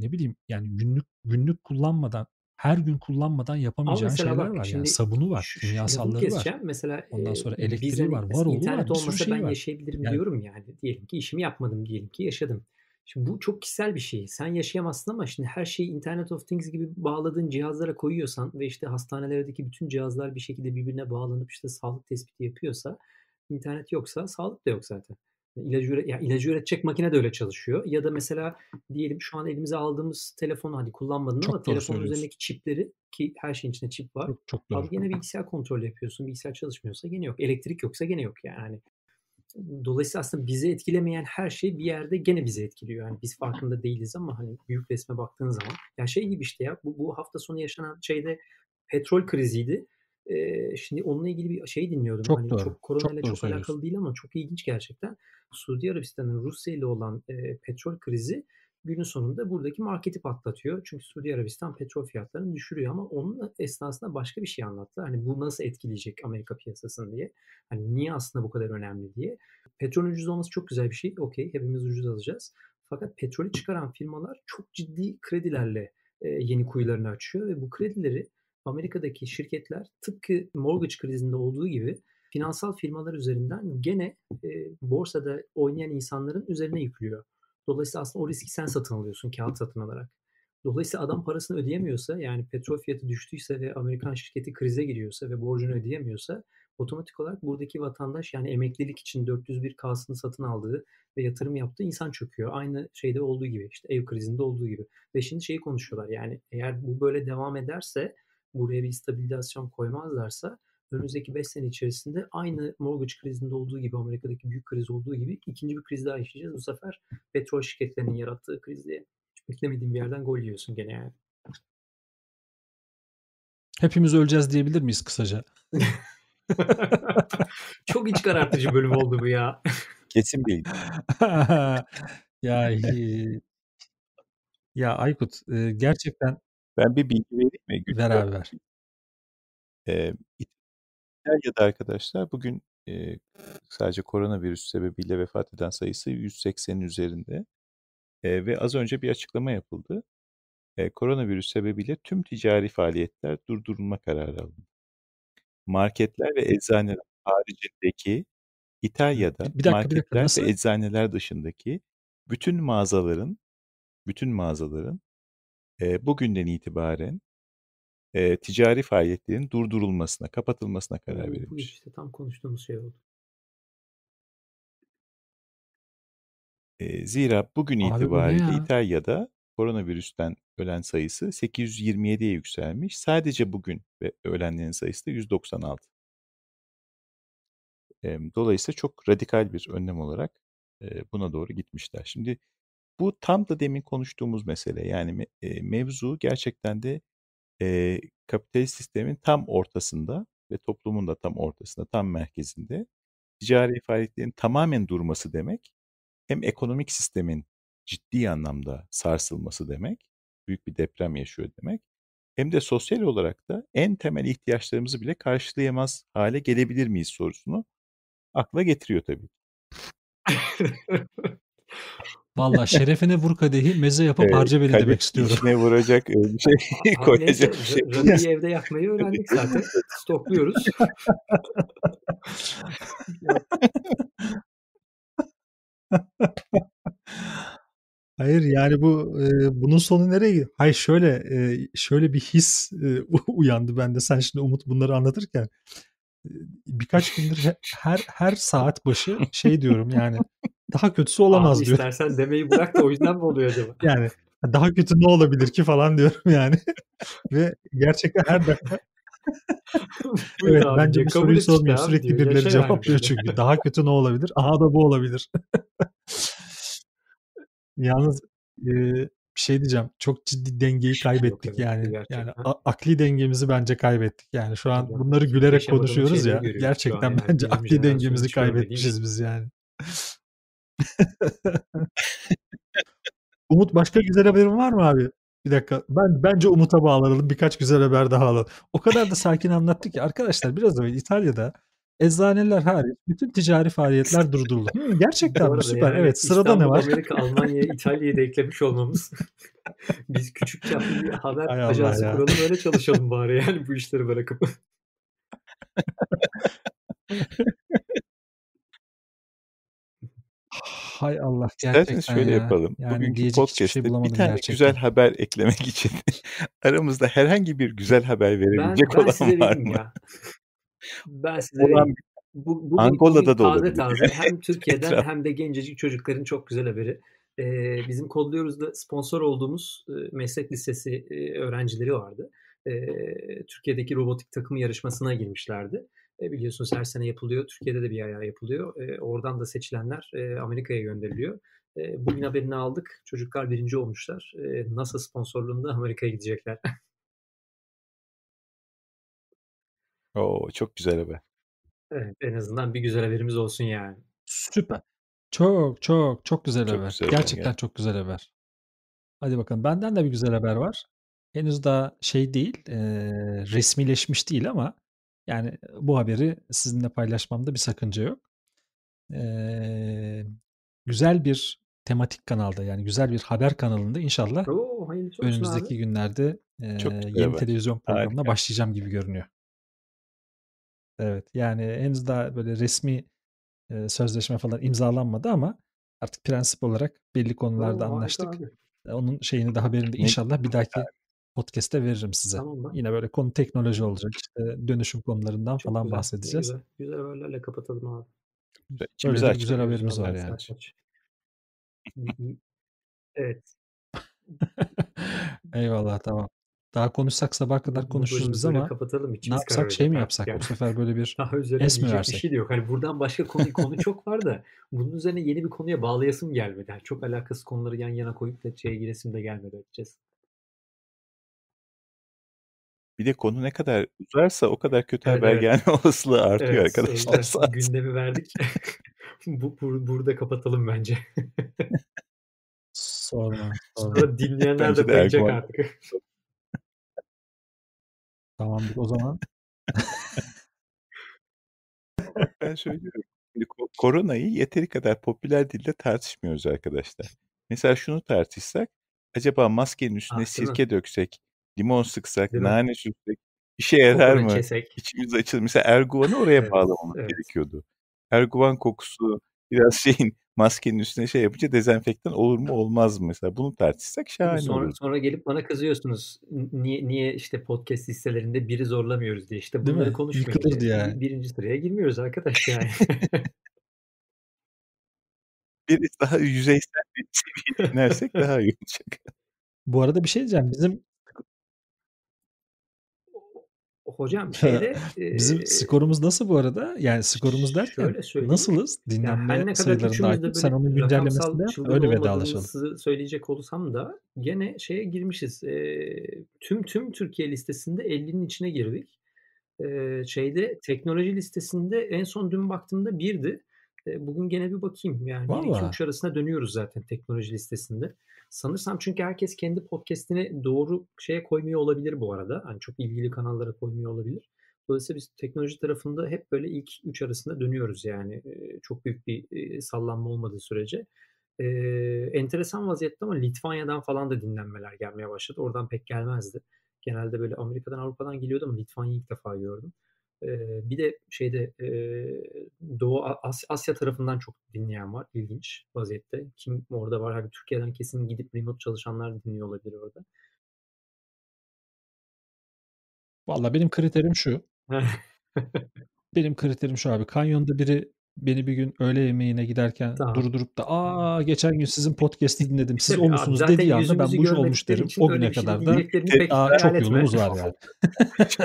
ne bileyim yani günlük günlük kullanmadan her gün kullanmadan yapamayacağın şeyler bak, var. Şimdi, yani sabunu var, kimyasalları var. Mesela, Ondan sonra hani elektriği var, var oğlu var, İnternet olmasa ben şey yaşayabilirim yani, diyorum yani. Diyelim ki işimi yapmadım, diyelim ki yaşadım. Şimdi bu çok kişisel bir şey. Sen yaşayamazsın ama şimdi her şeyi Internet of Things gibi bağladığın cihazlara koyuyorsan ve işte hastanelerdeki bütün cihazlar bir şekilde birbirine bağlanıp işte sağlık tespiti yapıyorsa internet yoksa sağlık da yok zaten. İlacı, üre, ya ilacı üretecek makine de öyle çalışıyor. Ya da mesela diyelim şu an elimize aldığımız telefonu hadi kullanmadın çok ama telefonun üzerindeki çipleri ki her şeyin içinde çip var. Çok, çok Abi gene bilgisayar kontrolü yapıyorsun. Bilgisayar çalışmıyorsa gene yok. Elektrik yoksa gene yok yani dolayısıyla aslında bizi etkilemeyen her şey bir yerde gene bizi etkiliyor. Yani biz farkında değiliz ama hani büyük resme baktığın zaman. Ya şey gibi işte ya bu, bu hafta sonu yaşanan şeyde petrol kriziydi. Ee, şimdi onunla ilgili bir şey dinliyordum. Çok hani doğru. Çok koronayla çok, çok alakalı değil ama çok ilginç gerçekten. Suudi Arabistan'ın Rusya ile olan e, petrol krizi günün sonunda buradaki marketi patlatıyor. Çünkü Suudi Arabistan petrol fiyatlarını düşürüyor ama onun esnasında başka bir şey anlattı. Hani bu nasıl etkileyecek Amerika piyasasını diye. Hani niye aslında bu kadar önemli diye. Petrol ucuz olması çok güzel bir şey. Okey hepimiz ucuz alacağız. Fakat petrolü çıkaran firmalar çok ciddi kredilerle e, yeni kuyularını açıyor ve bu kredileri Amerika'daki şirketler tıpkı mortgage krizinde olduğu gibi finansal firmalar üzerinden gene e, borsada oynayan insanların üzerine yüklüyor. Dolayısıyla aslında o riski sen satın alıyorsun kağıt satın alarak. Dolayısıyla adam parasını ödeyemiyorsa yani petrol fiyatı düştüyse ve Amerikan şirketi krize giriyorsa ve borcunu ödeyemiyorsa otomatik olarak buradaki vatandaş yani emeklilik için 401K'sını satın aldığı ve yatırım yaptığı insan çöküyor. Aynı şeyde olduğu gibi işte ev krizinde olduğu gibi. Ve şimdi şeyi konuşuyorlar yani eğer bu böyle devam ederse buraya bir stabilizasyon koymazlarsa önümüzdeki 5 sene içerisinde aynı mortgage krizinde olduğu gibi Amerika'daki büyük kriz olduğu gibi ikinci bir kriz daha yaşayacağız. Bu sefer petrol şirketlerinin yarattığı krizle hiç beklemediğim bir yerden gol yiyorsun gene yani. Hepimiz öleceğiz diyebilir miyiz kısaca? Çok iç karartıcı bölüm oldu bu ya. Kesin değil. ya ya Aykut e, gerçekten ben bir bilgi vereyim mi? Ver abi ver. Ee, İtalya'da arkadaşlar bugün e, sadece koronavirüs sebebiyle vefat eden sayısı 180'in üzerinde. E, ve az önce bir açıklama yapıldı. E, koronavirüs sebebiyle tüm ticari faaliyetler durdurulma kararı alındı. Marketler ve eczaneler haricindeki İtalya'da bir dakika, marketler bir dakika, ve eczaneler dışındaki bütün mağazaların bütün mağazaların e, bugünden itibaren e, ticari faaliyetlerin durdurulmasına, kapatılmasına karar verilmiş. Bu işte tam konuştuğumuz şey oldu. E, zira bugün Abi itibariyle İtalya'da koronavirüsten ölen sayısı 827'ye yükselmiş. Sadece bugün ölenlerin sayısı da 196. Dolayısıyla çok radikal bir önlem olarak buna doğru gitmişler. Şimdi bu tam da demin konuştuğumuz mesele. Yani mevzu gerçekten de e, kapitalist sistemin tam ortasında ve toplumun da tam ortasında, tam merkezinde ticari faaliyetlerin tamamen durması demek hem ekonomik sistemin ciddi anlamda sarsılması demek, büyük bir deprem yaşıyor demek hem de sosyal olarak da en temel ihtiyaçlarımızı bile karşılayamaz hale gelebilir miyiz sorusunu akla getiriyor tabii. Valla şerefine vur kadehi meze yapıp ee, harca beni demek istiyorum. İçine vuracak e, bir şey koyacak bir şey. Radyoyu evde yakmayı öğrendik zaten. Stokluyoruz. Hayır yani bu e, bunun sonu nereye gidiyor? Hayır şöyle e, şöyle bir his e, uyandı bende sen şimdi Umut bunları anlatırken e, birkaç gündür her her saat başı şey diyorum yani daha kötüsü olamaz Abi diyor. İstersen demeyi bırak da o yüzden mi oluyor acaba? yani daha kötü ne olabilir ki falan diyorum yani. Ve gerçekten her dakika evet abi, bence bu soruyu sormuyor. Sürekli diyor, birileri cevaplıyor çünkü. Daha kötü ne olabilir? Aha da bu olabilir. Yalnız e, bir şey diyeceğim. Çok ciddi dengeyi kaybettik evet, yani. Gerçekten. Yani a- akli dengemizi bence kaybettik. Yani şu an bunları gülerek konuşuyoruz ya. Gerçekten bence akli dengemizi kaybetmişiz biz yani. Umut başka güzel haberin var mı abi? Bir dakika. Ben bence Umut'a bağlanalım. Birkaç güzel haber daha alalım. O kadar da sakin anlattık ki arkadaşlar biraz evvel İtalya'da eczaneler hariç bütün ticari faaliyetler durduruldu. Hmm, gerçekten mi? Süper. Yani, evet. Sırada İstanbul, ne var? Amerika, Almanya, İtalya'yı da eklemiş olmamız. Biz küçük bir haber Hay ajansı ya. kuralım öyle çalışalım bari yani bu işleri bırakıp. Hay Allah gerçekten İsterseniz şöyle ya. yapalım. Yani Bugünkü podcast'te şey bir tane gerçekten. güzel haber eklemek için aramızda herhangi bir güzel haber verebilecek ben, ben olan var mı? Ben size olan, bu, bu Angola'da da olabilir. Taze taze hem Türkiye'den Etraf. hem de gencecik çocukların çok güzel haberi. Ee, bizim Kodluyoruz'da sponsor olduğumuz e, meslek lisesi e, öğrencileri vardı. E, Türkiye'deki robotik takımı yarışmasına girmişlerdi. E, biliyorsunuz her sene yapılıyor. Türkiye'de de bir ayağı yapılıyor. E, oradan da seçilenler e, Amerika'ya gönderiliyor. E, bugün haberini aldık. Çocuklar birinci olmuşlar. E, NASA sponsorluğunda Amerika'ya gidecekler. Oo, çok güzel haber. Evet, en azından bir güzel haberimiz olsun yani. Süper. Çok çok çok güzel çok haber. Güzel Gerçekten yani. çok güzel haber. Hadi bakalım. Benden de bir güzel haber var. Henüz daha şey değil, e, resmileşmiş değil ama yani e, bu haberi sizinle paylaşmamda bir sakınca yok. Ee, güzel bir tematik kanalda yani güzel bir haber kanalında inşallah Oo, önümüzdeki abi. günlerde e, Çok yeni televizyon programına Harika. başlayacağım gibi görünüyor. Evet yani henüz daha böyle resmi e, sözleşme falan imzalanmadı ama artık prensip olarak belli konularda Oo, anlaştık. Onun şeyini de haberinde inşallah bir dahaki podcast'te veririm size. Tamam Yine böyle konu teknoloji olacak. İşte dönüşüm konularından Çok falan güzel, bahsedeceğiz. Güzel, güzel haberlerle kapatalım abi. Güzel, güzel, güzel, güzel haberimiz var yani. Aç. evet. Eyvallah tamam. Daha konuşsak sabah kadar konuşuruz biz ama kapatalım, ne yapsak şey mi yapsak yani. bu sefer böyle bir Daha es mi versek? Bir şey de yok. Hani buradan başka konu, konu çok var da bunun üzerine yeni bir konuya bağlayasım gelmedi. Yani çok alakasız konuları yan yana koyup da şeye giresim de gelmedi açıkçası. Bir de konu ne kadar uzarsa o kadar kötü Evet, haber evet. olasılığı artıyor Evet, arkadaşlar artık saat. gündemi verdik. Bu, bu- burada kapatalım bence. Sorma, sorma. Sonra dinleyenler de Bence de bayılacak artık. Tamamdır o zaman. Ben söylüyorum. Şimdi koronayı yeteri kadar popüler dilde tartışmıyoruz arkadaşlar. Mesela şunu tartışsak, acaba maskenin üstüne Ah, değil mi? sirke döksek limon sıksak, nane sürsek işe yarar mı? Kesek. İçimiz açılır. Mesela erguvanı oraya evet, bağlamamak evet. gerekiyordu. Erguvan kokusu biraz şeyin maskenin üstüne şey yapınca dezenfektan olur mu olmaz mı mesela bunu tartışsak şahane sonra, olur. Sonra gelip bana kızıyorsunuz niye, niye işte podcast listelerinde biri zorlamıyoruz diye işte bunları konuşmuyoruz. yani. Birinci sıraya girmiyoruz arkadaş yani. Biraz daha yüzeysel bir seviye inersek daha iyi olacak. Bu arada bir şey diyeceğim. Bizim Hocam şeyde... Bizim e, skorumuz nasıl bu arada? Yani skorumuz derken nasılız? Dinlenme yani sayılarında artık sen onun güncellemesinde öyle vedalaşalım. söyleyecek olsam da gene şeye girmişiz. E, tüm tüm Türkiye listesinde 50'nin içine girdik. E, şeyde teknoloji listesinde en son dün baktığımda birdi. E, bugün gene bir bakayım yani. Vallahi. iki üç arasına dönüyoruz zaten teknoloji listesinde. Sanırsam çünkü herkes kendi podcast'ini doğru şeye koymuyor olabilir bu arada. Hani çok ilgili kanallara koymuyor olabilir. Dolayısıyla biz teknoloji tarafında hep böyle ilk üç arasında dönüyoruz yani. Çok büyük bir sallanma olmadığı sürece. Ee, enteresan vaziyette ama Litvanya'dan falan da dinlenmeler gelmeye başladı. Oradan pek gelmezdi. Genelde böyle Amerika'dan Avrupa'dan geliyordu ama Litvanya'yı ilk defa gördüm bir de şeyde e, Doğu Asya tarafından çok dinleyen var. ilginç vaziyette. Kim orada var? Hani Türkiye'den kesin gidip remote çalışanlar dinliyor olabilir orada. Vallahi benim kriterim şu. benim kriterim şu abi. Kanyonda biri beni bir gün öğle yemeğine giderken Tamam. durdurup da aa geçen gün sizin podcast'i dinledim siz o Tabii abi, musunuz zaten dediği ben bu iş olmuş derim. O güne şey kadar da aa, çok etme." yolumuz var yani.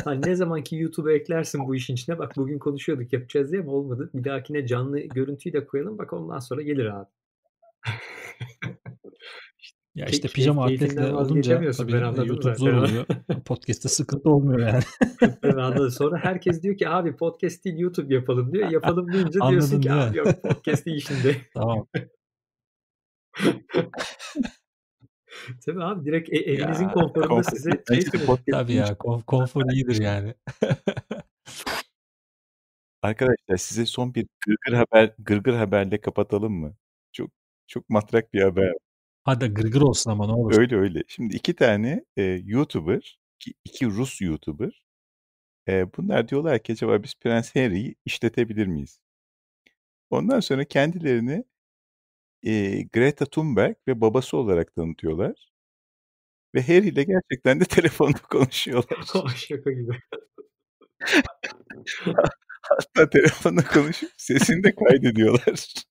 Hani ne ki YouTube'a eklersin bu işin içine bak bugün konuşuyorduk yapacağız diye ama olmadı. Bir dahakine canlı görüntüyü de koyalım bak ondan sonra gelir abi. Ya işte Key, pijama atletle olunca tabii ben YouTube zor oluyor. Podcast'te sıkıntı olmuyor yani. ben anladım. Sonra herkes diyor ki abi podcast değil YouTube yapalım diyor. Yapalım deyince diyorsun ki abi yok podcast değil şimdi. tamam. Tabii abi direkt e, evinizin ya, konforunda konfor, size şey Tabii ya konfor iyidir yani. Arkadaşlar size son bir gırgır haber gırgır haberle kapatalım mı? Çok çok matrak bir haber. Hadi gırgır olsun ama ne olur. Öyle öyle. Şimdi iki tane e, YouTuber, iki, iki Rus YouTuber. E, bunlar diyorlar ki acaba biz Prens Harry'i işletebilir miyiz? Ondan sonra kendilerini e, Greta Thunberg ve babası olarak tanıtıyorlar. Ve Harry ile gerçekten de telefonda konuşuyorlar. Şaka gibi. Hatta telefonda konuşup sesini de kaydediyorlar.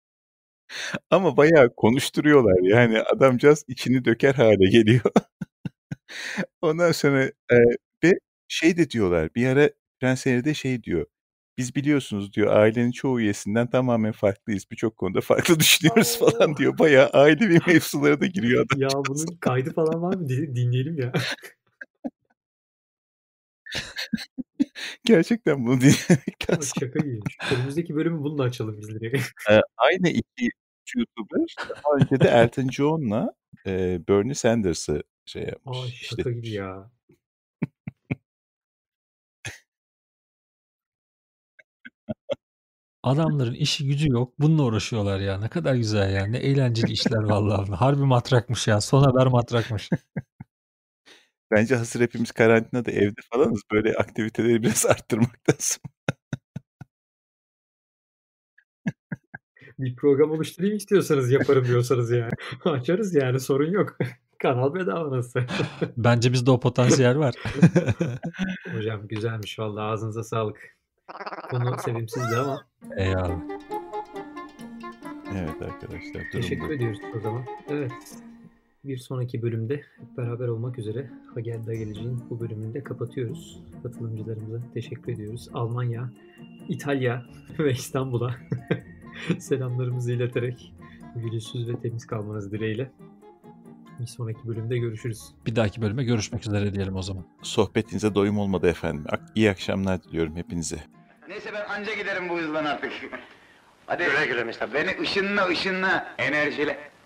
Ama bayağı konuşturuyorlar yani adamcağız içini döker hale geliyor. Ondan sonra e, ve şey de diyorlar bir ara Prens de şey diyor. Biz biliyorsunuz diyor ailenin çoğu üyesinden tamamen farklıyız. Birçok konuda farklı düşünüyoruz Oo. falan diyor. Bayağı ailevi mevzulara da giriyor adam. Ya bunun kaydı falan var mı? Dinleyelim ya. Gerçekten bunu dinlemek lazım. Şaka gibi. Önümüzdeki bölümü bununla açalım biz direkt. E, aynı iki genç YouTuber daha önce de Elton John'la e, Bernie Sanders'ı şey yapmış. Ay şaka işte. gibi ya. Adamların işi gücü yok. Bununla uğraşıyorlar ya. Ne kadar güzel ya. Ne eğlenceli işler vallahi. Harbi matrakmış ya. Son haber matrakmış. Bence hazır hepimiz karantinada evde falanız. Böyle aktiviteleri biraz arttırmak lazım. bir program oluşturayım istiyorsanız yaparım diyorsanız yani. Açarız yani sorun yok. Kanal bedava nasıl? Bence bizde o potansiyel var. Hocam güzelmiş valla ağzınıza sağlık. Bunu sevimsizdi ama. Eyvallah. Evet arkadaşlar. Teşekkür ediyoruz o zaman. Evet. Bir sonraki bölümde hep beraber olmak üzere Hagel'da geleceğin bu bölümünde kapatıyoruz. Katılımcılarımıza teşekkür ediyoruz. Almanya, İtalya ve İstanbul'a selamlarımızı ileterek virüsüz ve temiz kalmanız dileğiyle. Bir sonraki bölümde görüşürüz. Bir dahaki bölüme görüşmek üzere diyelim o zaman. Sohbetinize doyum olmadı efendim. İyi akşamlar diliyorum hepinize. Neyse ben anca giderim bu hızdan artık. Hadi. Güle güle Mustafa. Beni ışınla ışınla enerjiyle.